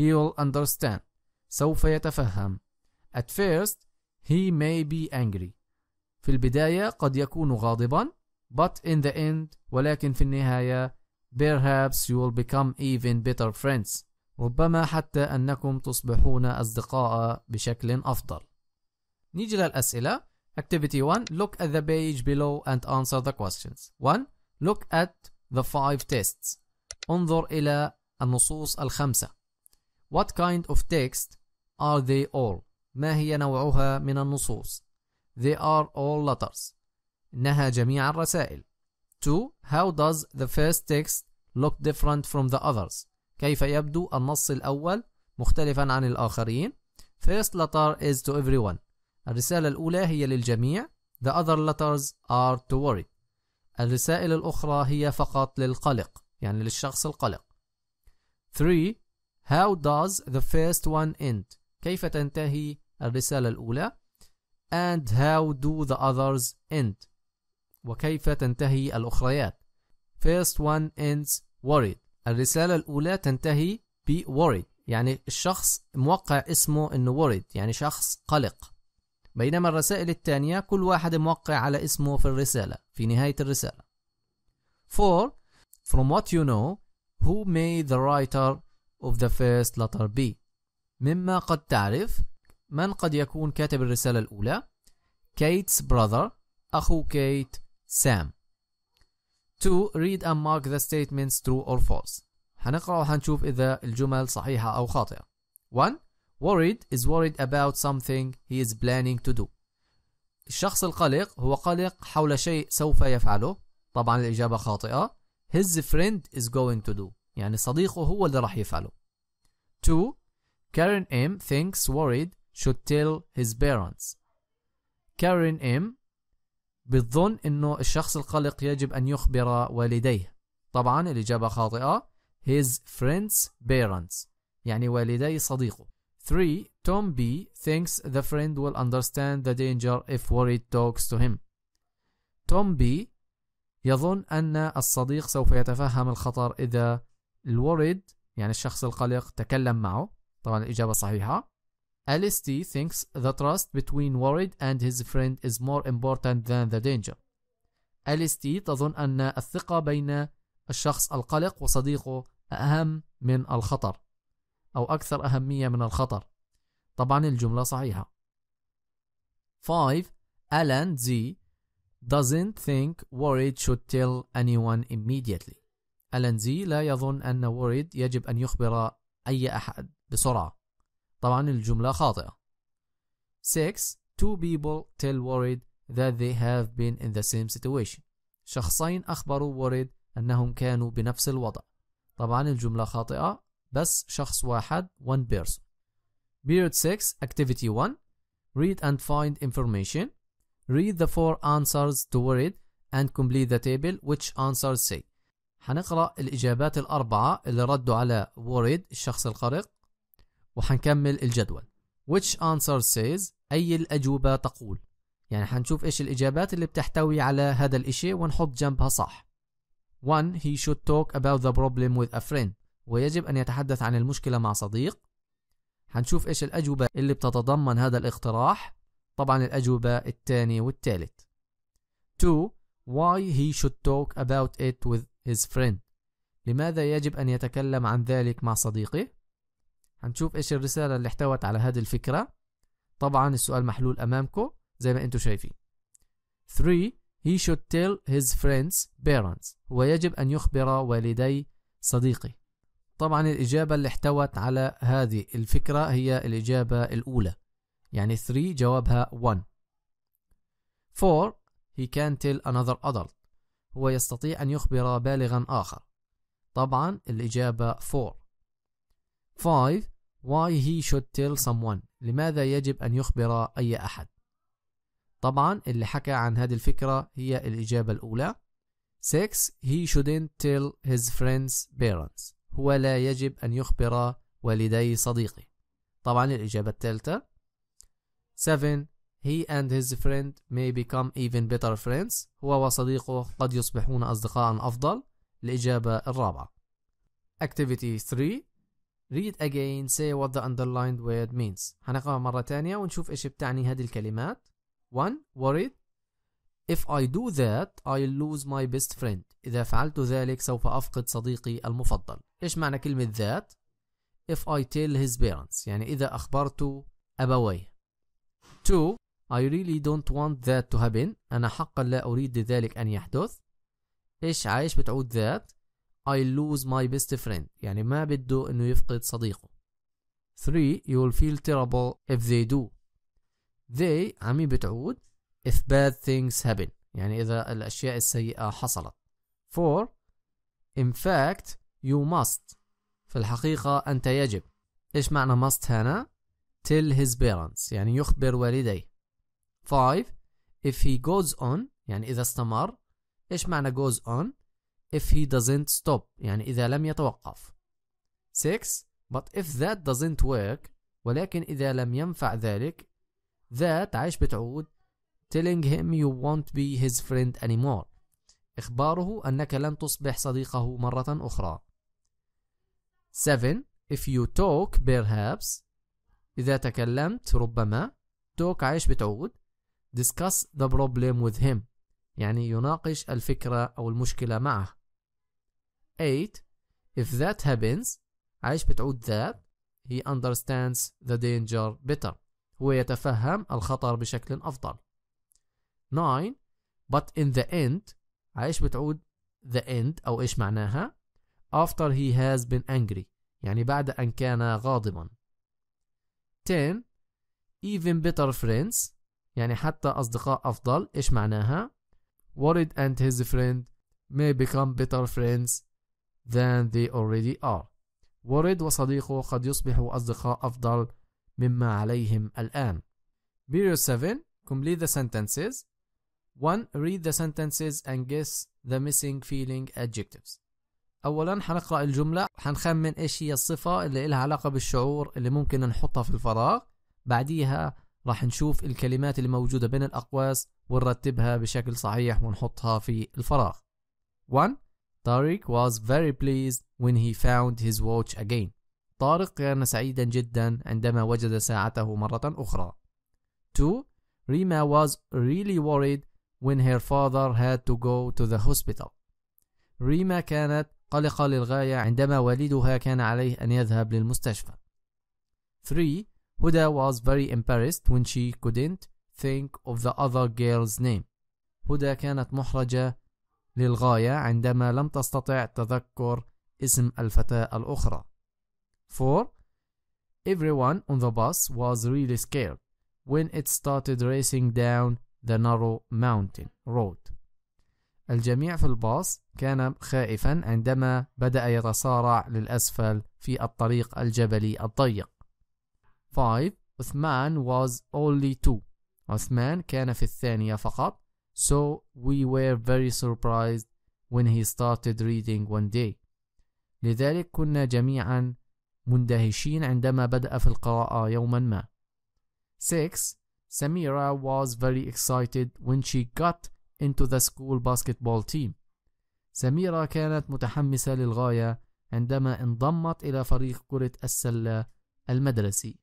he will understand سوف يتفهم At first he may be angry في البداية قد يكون غاضبا but in the end ولكن في النهاية perhaps you will become even better friends ربما حتى أنكم تصبحون أصدقاء بشكل أفضل نيجي للأسئلة Activity 1 Look at the page below and answer the questions 1 Look at the five tests انظر إلى النصوص الخمسة What kind of text are they all? ما هي نوعها من النصوص? They are all letters إنها جميع الرسائل 2 How does the first text look different from the others? كيف يبدو النص الأول مختلفا عن الآخرين? First letter is to everyone الرسالة الأولى هي للجميع The other letters are to worry الرسائل الأخرى هي فقط للقلق يعني للشخص القلق 3 How does the first one end كيف تنتهي الرسالة الأولى and how do the others end وكيف تنتهي الأخريات first one ends worried الرسالة الأولى تنتهي ب worried يعني الشخص موقع اسمه انه worried يعني شخص قلق بينما الرسائل الثانية كل واحد موقع على اسمه في الرسالة في نهاية الرسالة. 4. From what you know, who made the writer of the first letter B? مما قد تعرف من قد يكون كاتب الرسالة الأولى؟ Kate's brother أخو كيت سام. 2. Read and mark the statements true or false. هنقرأ وحنشوف إذا الجمل صحيحة أو خاطئة. 1. Worried is worried about something he is planning to do. الشخص القلق هو قلق حول شيء سوف يفعله. طبعا الإجابة خاطئة. His friend is going to do. يعني صديقه هو اللي راح يفعله. 2. Karen M thinks worried should tell his parents. Karen M بتظن انه الشخص القلق يجب ان يخبر والديه. طبعا الاجابه خاطئه. His friends parents يعني والدي صديقه. 3. Tom B. thinks the friend will understand the danger if worried talks to him. توم بي يظن أن الصديق سوف يتفهم الخطر إذا الوريد يعني الشخص القلق تكلم معه طبعا الإجابة صحيحة Alice T thinks the trust between worried and his friend is more important than the danger Alice T تظن أن الثقة بين الشخص القلق وصديقه أهم من الخطر أو أكثر أهمية من الخطر طبعا الجملة صحيحة 5 Alan Z doesn't think worried should tell anyone immediately ألان زي لا يظن أن worried يجب أن يخبر أي أحد بسرعة طبعا الجملة خاطئة 6 Two people tell worried that they have been in the same situation شخصين أخبروا worried أنهم كانوا بنفس الوضع طبعا الجملة خاطئة بس شخص واحد one person period 6 activity 1 read and find information read the four answers to word and complete the table which answers say حنقرأ الإجابات الأربعة اللي ردوا على worried الشخص القلق وحنكمل الجدول which answer says أي الأجوبة تقول يعني حنشوف إيش الإجابات اللي بتحتوي على هذا الإشي ونحط جنبها صح 1 he should talk about the problem with a friend ويجب أن يتحدث عن المشكلة مع صديق هنشوف إيش الأجوبة اللي بتتضمن هذا الاقتراح طبعا الأجوبة الثاني والثالث 2. Why he should talk about it with his friend لماذا يجب أن يتكلم عن ذلك مع صديقه هنشوف إيش الرسالة اللي احتوت على هذه الفكرة طبعا السؤال محلول أمامكم زي ما أنتم شايفين 3. He should tell his friends parents ويجب أن يخبر والدي صديقه طبعا الإجابة اللي احتوت على هذه الفكرة هي الإجابة الأولى يعني 3 جوابها 1 4 he can tell another adult هو يستطيع أن يخبر بالغا آخر طبعا الإجابة 4 5 why he should tell someone لماذا يجب أن يخبر أي أحد طبعا اللي حكى عن هذه الفكرة هي الإجابة الأولى 6 he shouldn't tell his friends parents هو لا يجب أن يخبر والدي صديقي طبعا الإجابة الثالثة 7 He and his friend may become even better friends هو وصديقه قد يصبحون أصدقاء أفضل الإجابة الرابعة Activity 3 Read again say what the underlined word means هنقرأ مرة تانية ونشوف إيش بتعني هذه الكلمات 1 worried If I do that I'll lose my best friend إذا فعلت ذلك سوف أفقد صديقي المفضل إيش معنى كلمة ذات؟ If I tell his parents يعني إذا أخبرت أبويه To I really don't want that to happen أنا حقا لا أريد ذلك أن يحدث إيش عايش بتعود ذات I lose my best friend يعني ما بده إنه يفقد صديقه 3 you will feel terrible if they do they عمي بتعود if bad things happen يعني إذا الأشياء السيئة حصلت for in fact you must في الحقيقة أنت يجب إيش معنى must هنا tell his parents يعني يخبر والديه 5 if he goes on يعني إذا استمر إيش معنى goes on if he doesn't stop يعني إذا لم يتوقف six but if that doesn't work ولكن إذا لم ينفع ذلك that عايش بتعود telling him you won't be his friend anymore إخباره أنك لن تصبح صديقه مرة أخرى 7 if you talk perhaps إذا تكلمت ربما talk عايش بتعود discuss the problem with him يعني يناقش الفكرة أو المشكلة معه 8 if that happens عايش بتعود that he understands the danger better هو يتفهم الخطر بشكل أفضل 9 but in the end على ايش بتعود the end أو ايش معناها after he has been angry يعني بعد أن كان غاضبا 10 even better friends يعني حتى أصدقاء أفضل إيش معناها worried and his friend may become better friends than they already are worried وصديقه قد يصبحوا أصدقاء أفضل مما عليهم الآن Period 7 complete the sentences 1. Read the sentences and guess the missing feeling adjectives. أولا حنقرأ الجملة حنخمن إيش هي الصفة اللي إلها علاقة بالشعور اللي ممكن نحطها في الفراغ بعديها راح نشوف الكلمات اللي موجودة بين الأقواس ونرتبها بشكل صحيح ونحطها في الفراغ 1. Tariq was very pleased when he found his watch again طارق كان سعيدا جدا عندما وجد ساعته مرة أخرى 2. Rima was really worried when her father had to go to the hospital. ريما كانت قلقة للغاية عندما والدها كان عليه أن يذهب للمستشفى. 3. Huda was very embarrassed when she couldn't think of the other girl's name. هدى كانت محرجة للغاية عندما لم تستطع تذكر اسم الفتاة الأخرى. 4. Everyone on the bus was really scared when it started racing down The Narrow Mountain Road الجميع في الباص كان خائفا عندما بدأ يتصارع للأسفل في الطريق الجبلي الضيق 5. عثمان was only two عثمان كان في الثانية فقط so we were very surprised when he started reading one day لذلك كنا جميعا مندهشين عندما بدأ في القراءة يوما ما 6. Samira was very excited when she got into the school basketball team. سميرة كانت متحمسة للغاية عندما انضمت إلى فريق كرة السلة المدرسي.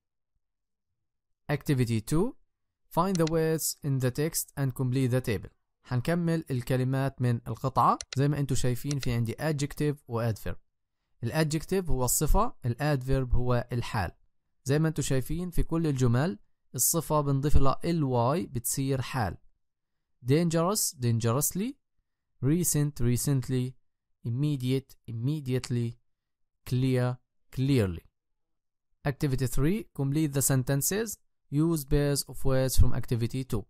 Activity 2 Find the words in the text and complete the table. حنكمل الكلمات من القطعة زي ما انتم شايفين في عندي adjective و adverb. الادجكتيف هو الصفة، الادفيرب هو الحال. زي ما انتم شايفين في كل الجمل الصفة بنضيف لها الواي بتصير حال dangerous dangerously recent recently immediate immediately clear clearly activity 3 complete the sentences use pairs of words from activity 2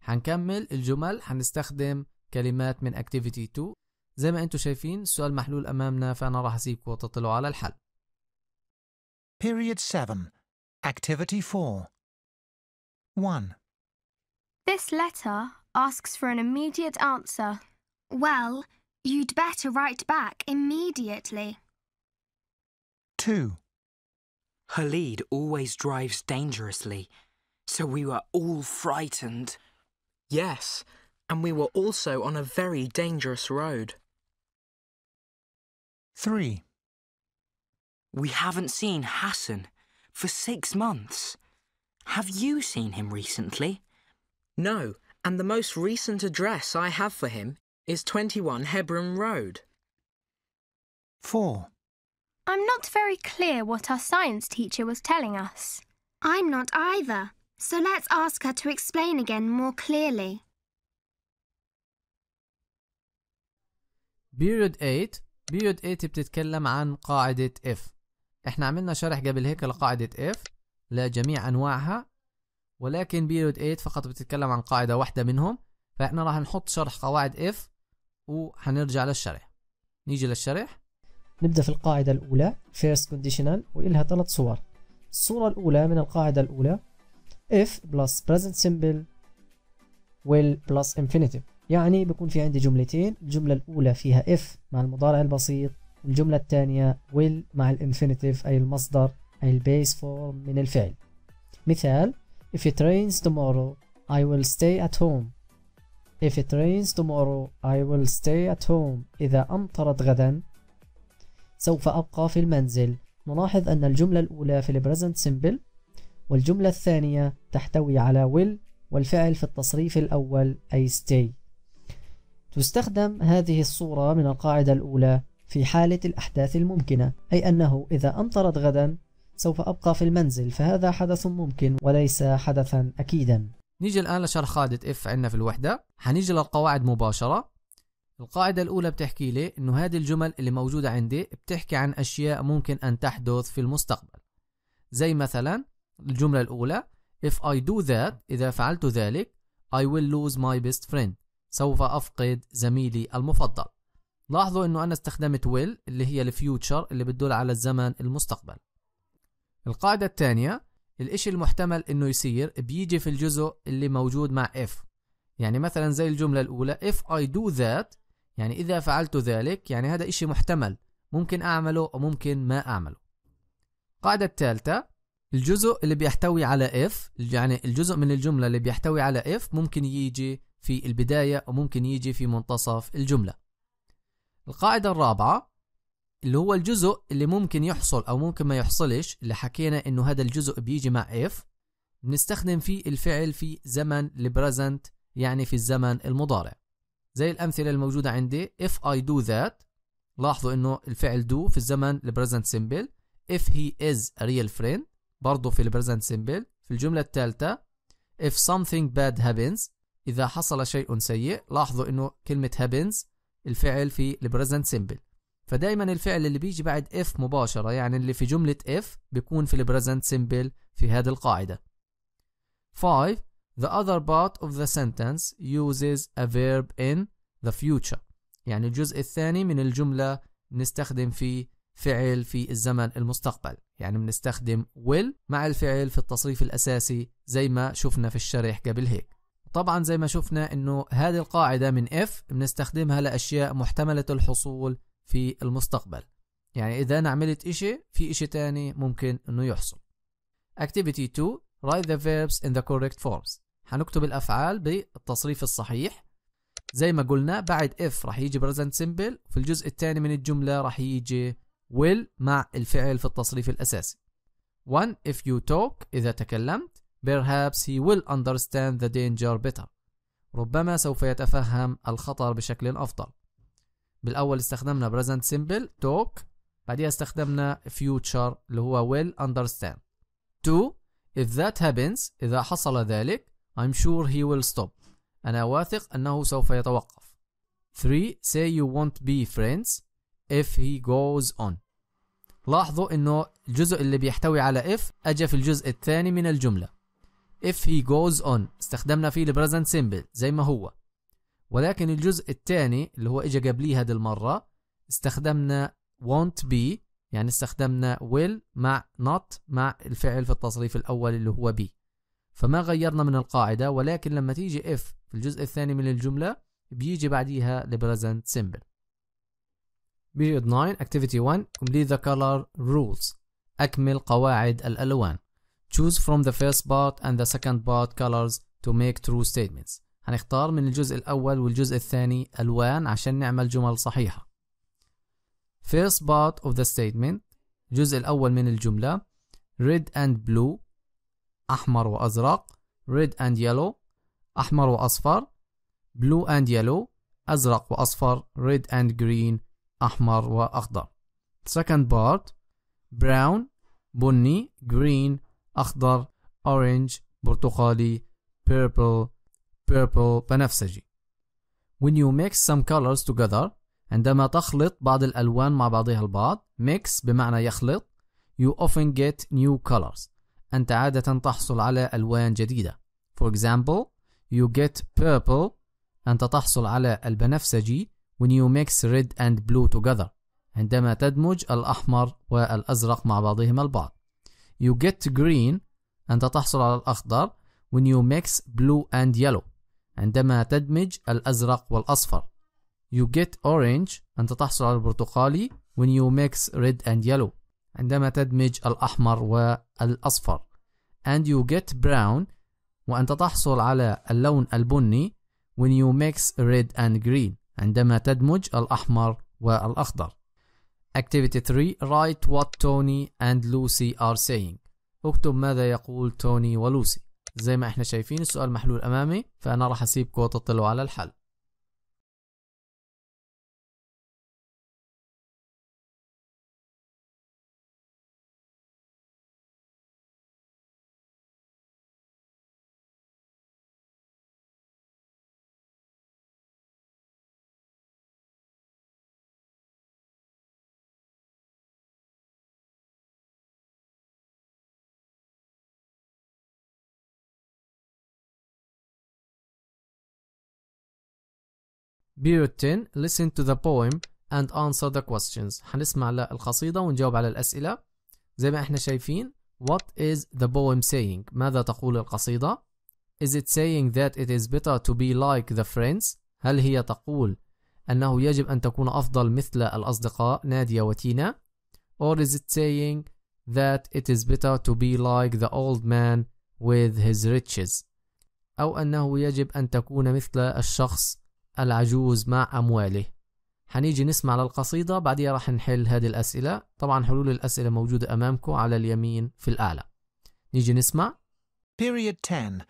هنكمل الجمل هنستخدم كلمات من activity 2 زي ما انتم شايفين السؤال محلول امامنا فانا راح اسيبكم وتطلعوا على الحل period 7 activity 4 1. This letter asks for an immediate answer. Well, you'd better write back immediately. 2. Her always drives dangerously, so we were all frightened. Yes, and we were also on a very dangerous road. 3. We haven't seen Hassan for six months. Have you seen him recently? No, and the most recent address I have for him is 21 Hebron Road. 4. I'm not very clear what our science teacher was telling us. I'm not either, so let's ask her to explain again more clearly. period 8 period 8 بتتكلم عن قاعدة F احنا عملنا شرح قبل هيك لقاعدة F لجميع أنواعها ولكن بيريود 8 فقط بتتكلم عن قاعدة واحدة منهم فإحنا راح نحط شرح قواعد اف وحنرجع للشرح نيجي للشرح نبدأ في القاعدة الأولى first conditional وإلها ثلاث صور الصورة الأولى من القاعدة الأولى if plus present simple will plus infinitive يعني بكون في عندي جملتين الجملة الأولى فيها if مع المضارع البسيط والجملة الثانية will مع الانفينيتيف أي المصدر البيس فورم من الفعل مثال If it rains tomorrow I will stay at home If it rains tomorrow I will stay at home إذا أمطرت غدا سوف أبقى في المنزل نلاحظ أن الجملة الأولى في البريزنت سيمبل والجملة الثانية تحتوي على will والفعل في التصريف الأول أي stay تستخدم هذه الصورة من القاعدة الأولى في حالة الأحداث الممكنة أي أنه إذا أمطرت غدا سوف أبقى في المنزل فهذا حدث ممكن وليس حدثا أكيدا نيجي الآن لشرح قاعدة اف عندنا في الوحدة حنيجي للقواعد مباشرة القاعدة الأولى بتحكي لي إنه هذه الجمل اللي موجودة عندي بتحكي عن أشياء ممكن أن تحدث في المستقبل زي مثلا الجملة الأولى If I do that إذا فعلت ذلك I will lose my best friend سوف أفقد زميلي المفضل لاحظوا إنه أنا استخدمت will اللي هي الفيوتشر اللي بتدل على الزمن المستقبل القاعدة الثانية الإشي المحتمل إنه يصير بيجي في الجزء اللي موجود مع if يعني مثلا زي الجملة الأولى if I do that يعني إذا فعلت ذلك يعني هذا إشي محتمل ممكن أعمله وممكن ما أعمله القاعدة الثالثة الجزء اللي بيحتوي على if يعني الجزء من الجملة اللي بيحتوي على if ممكن يجي في البداية وممكن يجي في منتصف الجملة القاعدة الرابعة اللي هو الجزء اللي ممكن يحصل او ممكن ما يحصلش اللي حكينا انه هذا الجزء بيجي مع if بنستخدم فيه الفعل في زمن البريزنت يعني في الزمن المضارع زي الامثله الموجوده عندي if I do that لاحظوا انه الفعل do في الزمن البريزنت simple if he is a real friend برضه في البريزنت simple في الجمله الثالثه if something bad happens اذا حصل شيء سيء لاحظوا انه كلمه happens الفعل في البريزنت simple فدايما الفعل اللي بيجي بعد if مباشرة يعني اللي في جملة if بيكون في البريزنت simple في هذه القاعدة 5. The other part of the sentence uses a verb in the future يعني الجزء الثاني من الجملة بنستخدم فيه فعل في الزمن المستقبل يعني بنستخدم will مع الفعل في التصريف الأساسي زي ما شفنا في الشرح قبل هيك طبعا زي ما شفنا انه هذه القاعدة من if بنستخدمها لأشياء محتملة الحصول في المستقبل يعني إذا أنا عملت إشي في إشي تاني ممكن إنه يحصل Activity 2 Write the verbs in the correct forms هنكتب الأفعال بالتصريف الصحيح زي ما قلنا بعد if راح يجي present simple في الجزء الثاني من الجملة راح يجي will مع الفعل في التصريف الأساسي 1 if you talk إذا تكلمت perhaps he will understand the danger better ربما سوف يتفهم الخطر بشكل أفضل بالاول استخدمنا present simple talk بعديها استخدمنا future اللي هو will understand two if that happens إذا حصل ذلك I'm sure he will stop أنا واثق أنه سوف يتوقف 3 say you won't be friends if he goes on لاحظوا أنه الجزء اللي بيحتوي على if أجى في الجزء الثاني من الجملة if he goes on استخدمنا فيه present simple زي ما هو ولكن الجزء الثاني اللي هو اجى قبليه هذه المرة استخدمنا won't be يعني استخدمنا will مع not مع الفعل في التصريف الأول اللي هو be فما غيرنا من القاعدة ولكن لما تيجي if في الجزء الثاني من الجملة بيجي بعديها the present simple Period 9 Activity 1 Complete the color rules أكمل قواعد الألوان Choose from the first part and the second part colors to make true statements هنختار من الجزء الأول والجزء الثاني ألوان عشان نعمل جمل صحيحة First part of the statement الجزء الأول من الجملة red and blue أحمر وأزرق red and yellow أحمر وأصفر blue and yellow أزرق وأصفر red and green أحمر وأخضر second part brown بني green أخضر orange برتقالي purple purple بنفسجي when you mix some colors together عندما تخلط بعض الألوان مع بعضها البعض mix بمعنى يخلط you often get new colors أنت عادة تحصل على ألوان جديدة for example you get purple أنت تحصل على البنفسجي when you mix red and blue together عندما تدمج الأحمر والأزرق مع بعضهما البعض you get green أنت تحصل على الأخضر when you mix blue and yellow عندما تدمج الأزرق والأصفر You get orange أنت تحصل على البرتقالي when you mix red and yellow عندما تدمج الأحمر والأصفر and you get brown وأنت تحصل على اللون البني when you mix red and green عندما تدمج الأحمر والأخضر Activity 3 Write what Tony and Lucy are saying اكتب ماذا يقول توني ولوسي زي ما احنا شايفين السؤال محلول امامي فانا راح اسيب قوة الطلوع على الحل Period 10 Listen to the poem and answer the questions هنسمع للقصيدة ونجاوب على الأسئلة زي ما احنا شايفين What is the poem saying ماذا تقول القصيدة Is it saying that it is better to be like the friends هل هي تقول أنه يجب أن تكون أفضل مثل الأصدقاء نادية وتينا or is it saying that it is better to be like the old man with his riches أو أنه يجب أن تكون مثل الشخص العجوز مع أمواله حنيجي نسمع للقصيدة بعدها راح نحل هذه الأسئلة طبعا حلول الأسئلة موجودة أمامكم على اليمين في الأعلى نيجي نسمع Period 10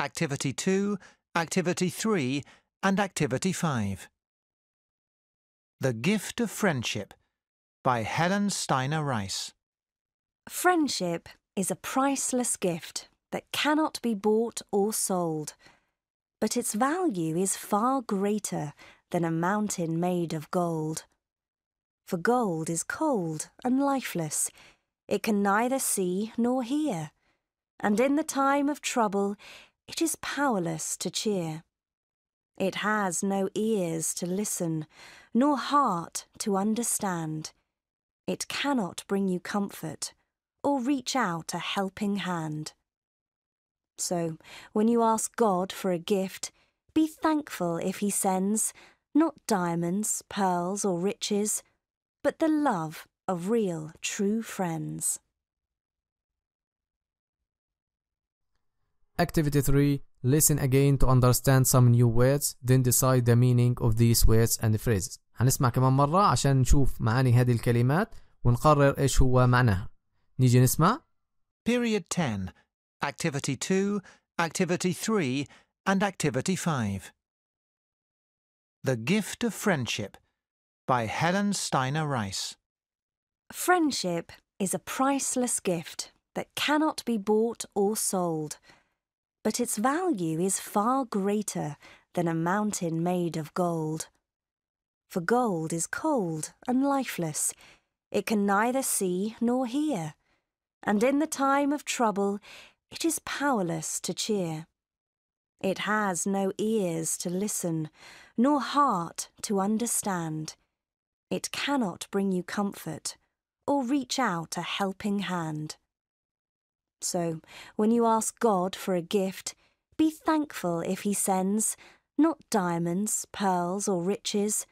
Activity 2 Activity 3 and Activity 5 The Gift of Friendship by Helen Steiner Rice Friendship is a priceless gift that cannot be bought or sold – but its value is far greater than a mountain made of gold. For gold is cold and lifeless, it can neither see nor hear, and in the time of trouble it is powerless to cheer. It has no ears to listen, nor heart to understand. It cannot bring you comfort, or reach out a helping hand. So, when you ask God for a gift, be thankful if he sends not diamonds, pearls, or riches, but the love of real, true friends. Activity 3 Listen again to understand some new words, then decide the meaning of these words and phrases. هنسمع كمان مرة عشان نشوف معاني هذه الكلمات ونقرر إيش هو معناها. نيجي نسمع. Period 10 Activity 2, Activity 3 and Activity 5. The Gift of Friendship by Helen Steiner Rice. Friendship is a priceless gift that cannot be bought or sold, but its value is far greater than a mountain made of gold. For gold is cold and lifeless, it can neither see nor hear, and in the time of trouble it is powerless to cheer. It has no ears to listen, nor heart to understand. It cannot bring you comfort or reach out a helping hand. So, when you ask God for a gift, be thankful if He sends not diamonds, pearls, or riches,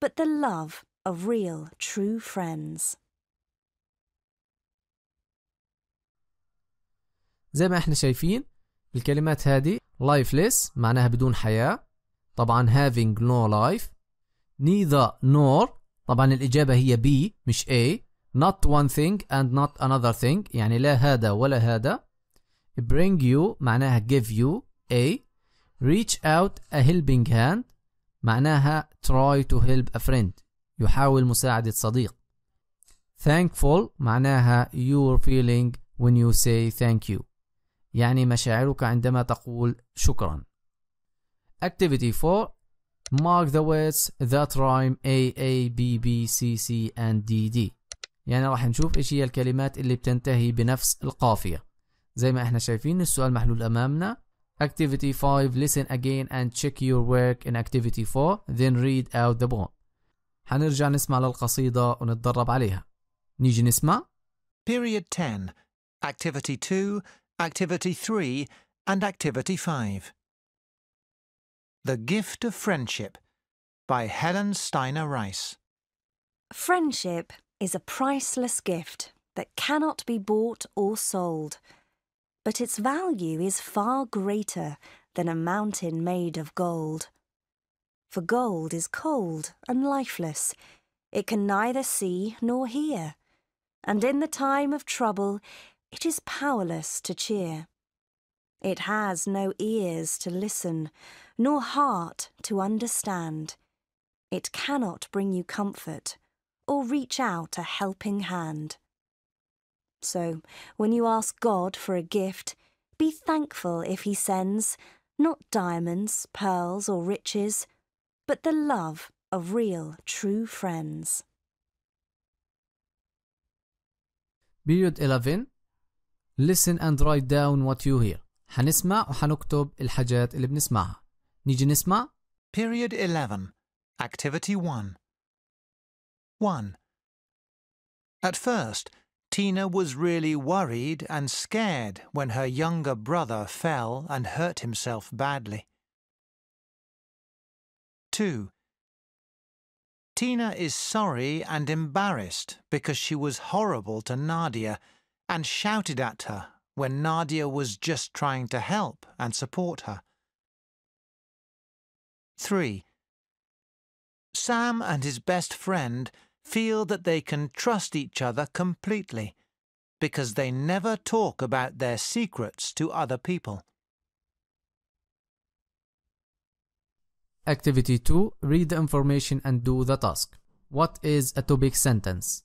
but the love of real, true friends. زي ما احنا شايفين الكلمات هذه lifeless معناها بدون حياة طبعا having no life neither nor طبعا الإجابة هي B مش A not one thing and not another thing يعني لا هذا ولا هذا bring you معناها give you A reach out a helping hand معناها try to help a friend يحاول مساعدة صديق thankful معناها you're feeling when you say thank you يعني مشاعرك عندما تقول شكرا Activity 4 Mark the words that rhyme A A B B C C and D D يعني راح نشوف ايش هي الكلمات اللي بتنتهي بنفس القافية زي ما احنا شايفين السؤال محلول امامنا Activity 5 Listen again and check your work in Activity 4 then read out the poem حنرجع نسمع للقصيدة ونتدرب عليها نيجي نسمع Period 10 Activity 2 Activity 3 and Activity 5. The Gift of Friendship by Helen Steiner Rice. Friendship is a priceless gift that cannot be bought or sold, but its value is far greater than a mountain made of gold. For gold is cold and lifeless, it can neither see nor hear, and in the time of trouble it is powerless to cheer. It has no ears to listen, nor heart to understand. It cannot bring you comfort or reach out a helping hand. So, when you ask God for a gift, be thankful if he sends not diamonds, pearls, or riches, but the love of real, true friends. Period elavin listen and write down what you hear حنسمع وحنكتب الحاجات اللي بنسمعها نيجي نسمع Period 11 Activity 1 1. At first, Tina was really worried and scared when her younger brother fell and hurt himself badly. 2. Tina is sorry and embarrassed because she was horrible to Nadia and shouted at her when Nadia was just trying to help and support her. 3. Sam and his best friend feel that they can trust each other completely because they never talk about their secrets to other people. Activity 2 Read the information and do the task. What is a to sentence?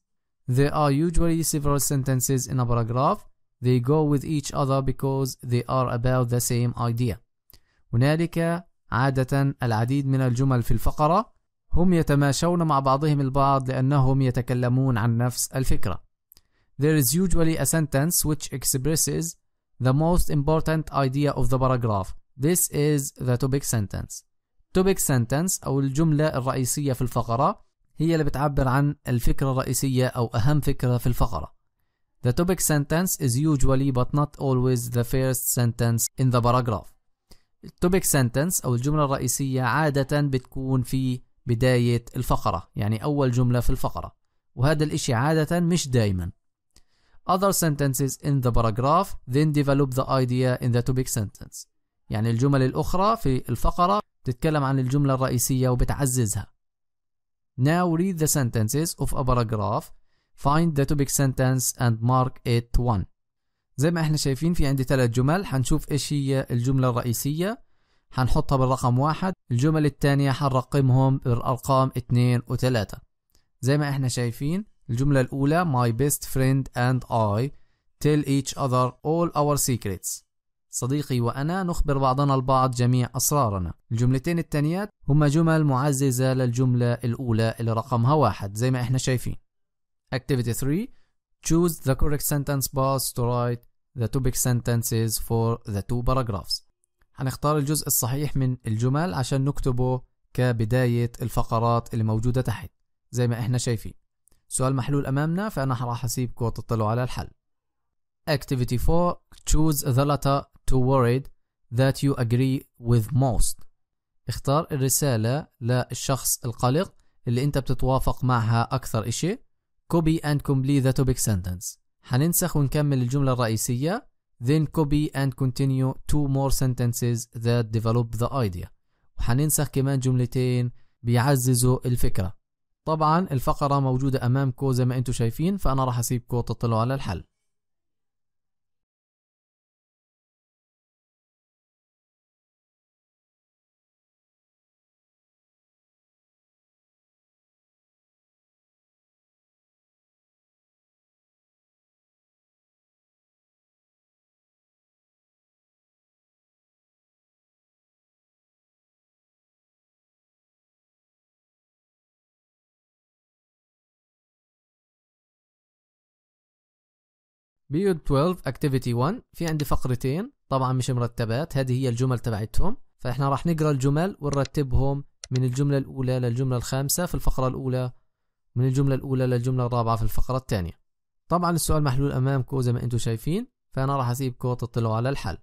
There are usually several sentences in a paragraph. They go with each other because they are about the same idea. هنالك عادة العديد من الجمل في الفقرة هم يتماشون مع بعضهم البعض لأنهم يتكلمون عن نفس الفكرة. There is usually a sentence which expresses the most important idea of the paragraph. This is the topic sentence. Topic sentence أو الجملة الرئيسية في الفقرة هي اللي بتعبر عن الفكرة الرئيسية أو أهم فكرة في الفقرة. The topic sentence is usually but not always the first sentence in the paragraph. topic sentence أو الجملة الرئيسية عادة بتكون في بداية الفقرة يعني أول جملة في الفقرة وهذا الإشي عادة مش دايما Other sentences in the paragraph then develop the idea in the topic sentence يعني الجمل الأخرى في الفقرة بتتكلم عن الجملة الرئيسية وبتعززها Now read the sentences of a paragraph. Find the topic sentence and mark it one. زي ما احنا شايفين في عندي ثلاث جمل هنشوف ايش هي الجملة الرئيسية هنحطها بالرقم واحد الجمل الثانية هنرقمهم بالأرقام اثنين وثلاثة زي ما احنا شايفين الجملة الأولى My best friend and I tell each other all our secrets صديقي وأنا نخبر بعضنا البعض جميع أسرارنا الجملتين التانيات هما جمل معززة للجملة الأولى اللي رقمها واحد زي ما احنا شايفين Activity 3 Choose the correct sentence box to write the topic sentences for the two paragraphs هنختار الجزء الصحيح من الجمل عشان نكتبه كبداية الفقرات اللي موجودة تحت زي ما احنا شايفين سؤال محلول أمامنا فأنا راح أسيبكم وتطلعوا على الحل Activity 4 Choose the letter to worried that you agree with most اختار الرسالة للشخص القلق اللي انت بتتوافق معها أكثر إشي copy and complete the topic sentence حننسخ ونكمل الجملة الرئيسية then copy and continue two more sentences that develop the idea وحننسخ كمان جملتين بيعززوا الفكرة طبعا الفقرة موجودة أمامكم زي ما انتم شايفين فأنا راح أسيبكم تطلعوا على الحل بيود 12 اكتيفيتي 1 في عندي فقرتين طبعا مش مرتبات هذه هي الجمل تبعتهم فاحنا راح نقرا الجمل ونرتبهم من الجمله الاولى للجمله الخامسه في الفقره الاولى من الجمله الاولى للجمله الرابعه في الفقره الثانيه طبعا السؤال محلول امامكم زي ما انتم شايفين فانا راح اسيبكم تطلعوا على الحل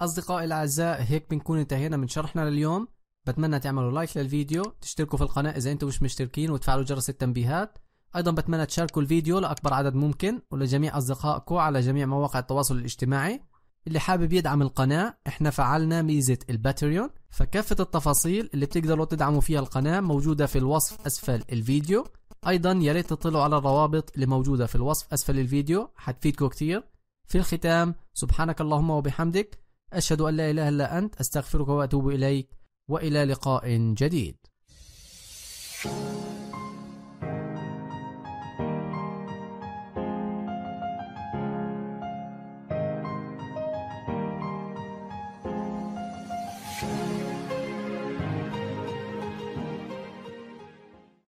أصدقائي الأعزاء هيك بنكون انتهينا من شرحنا لليوم بتمنى تعملوا لايك للفيديو تشتركوا في القناة إذا أنتم مش مشتركين وتفعلوا جرس التنبيهات أيضا بتمنى تشاركوا الفيديو لأكبر عدد ممكن ولجميع أصدقائكم على جميع مواقع التواصل الاجتماعي اللي حابب يدعم القناة احنا فعلنا ميزة الباتريون فكافة التفاصيل اللي بتقدروا تدعموا فيها القناة موجودة في الوصف أسفل الفيديو أيضا يا ريت تطلعوا على الروابط اللي موجودة في الوصف أسفل الفيديو حتفيدكم كتير في الختام سبحانك اللهم وبحمدك أشهد أن لا إله إلا أنت أستغفرك وأتوب إليك وإلى لقاء جديد Thank you.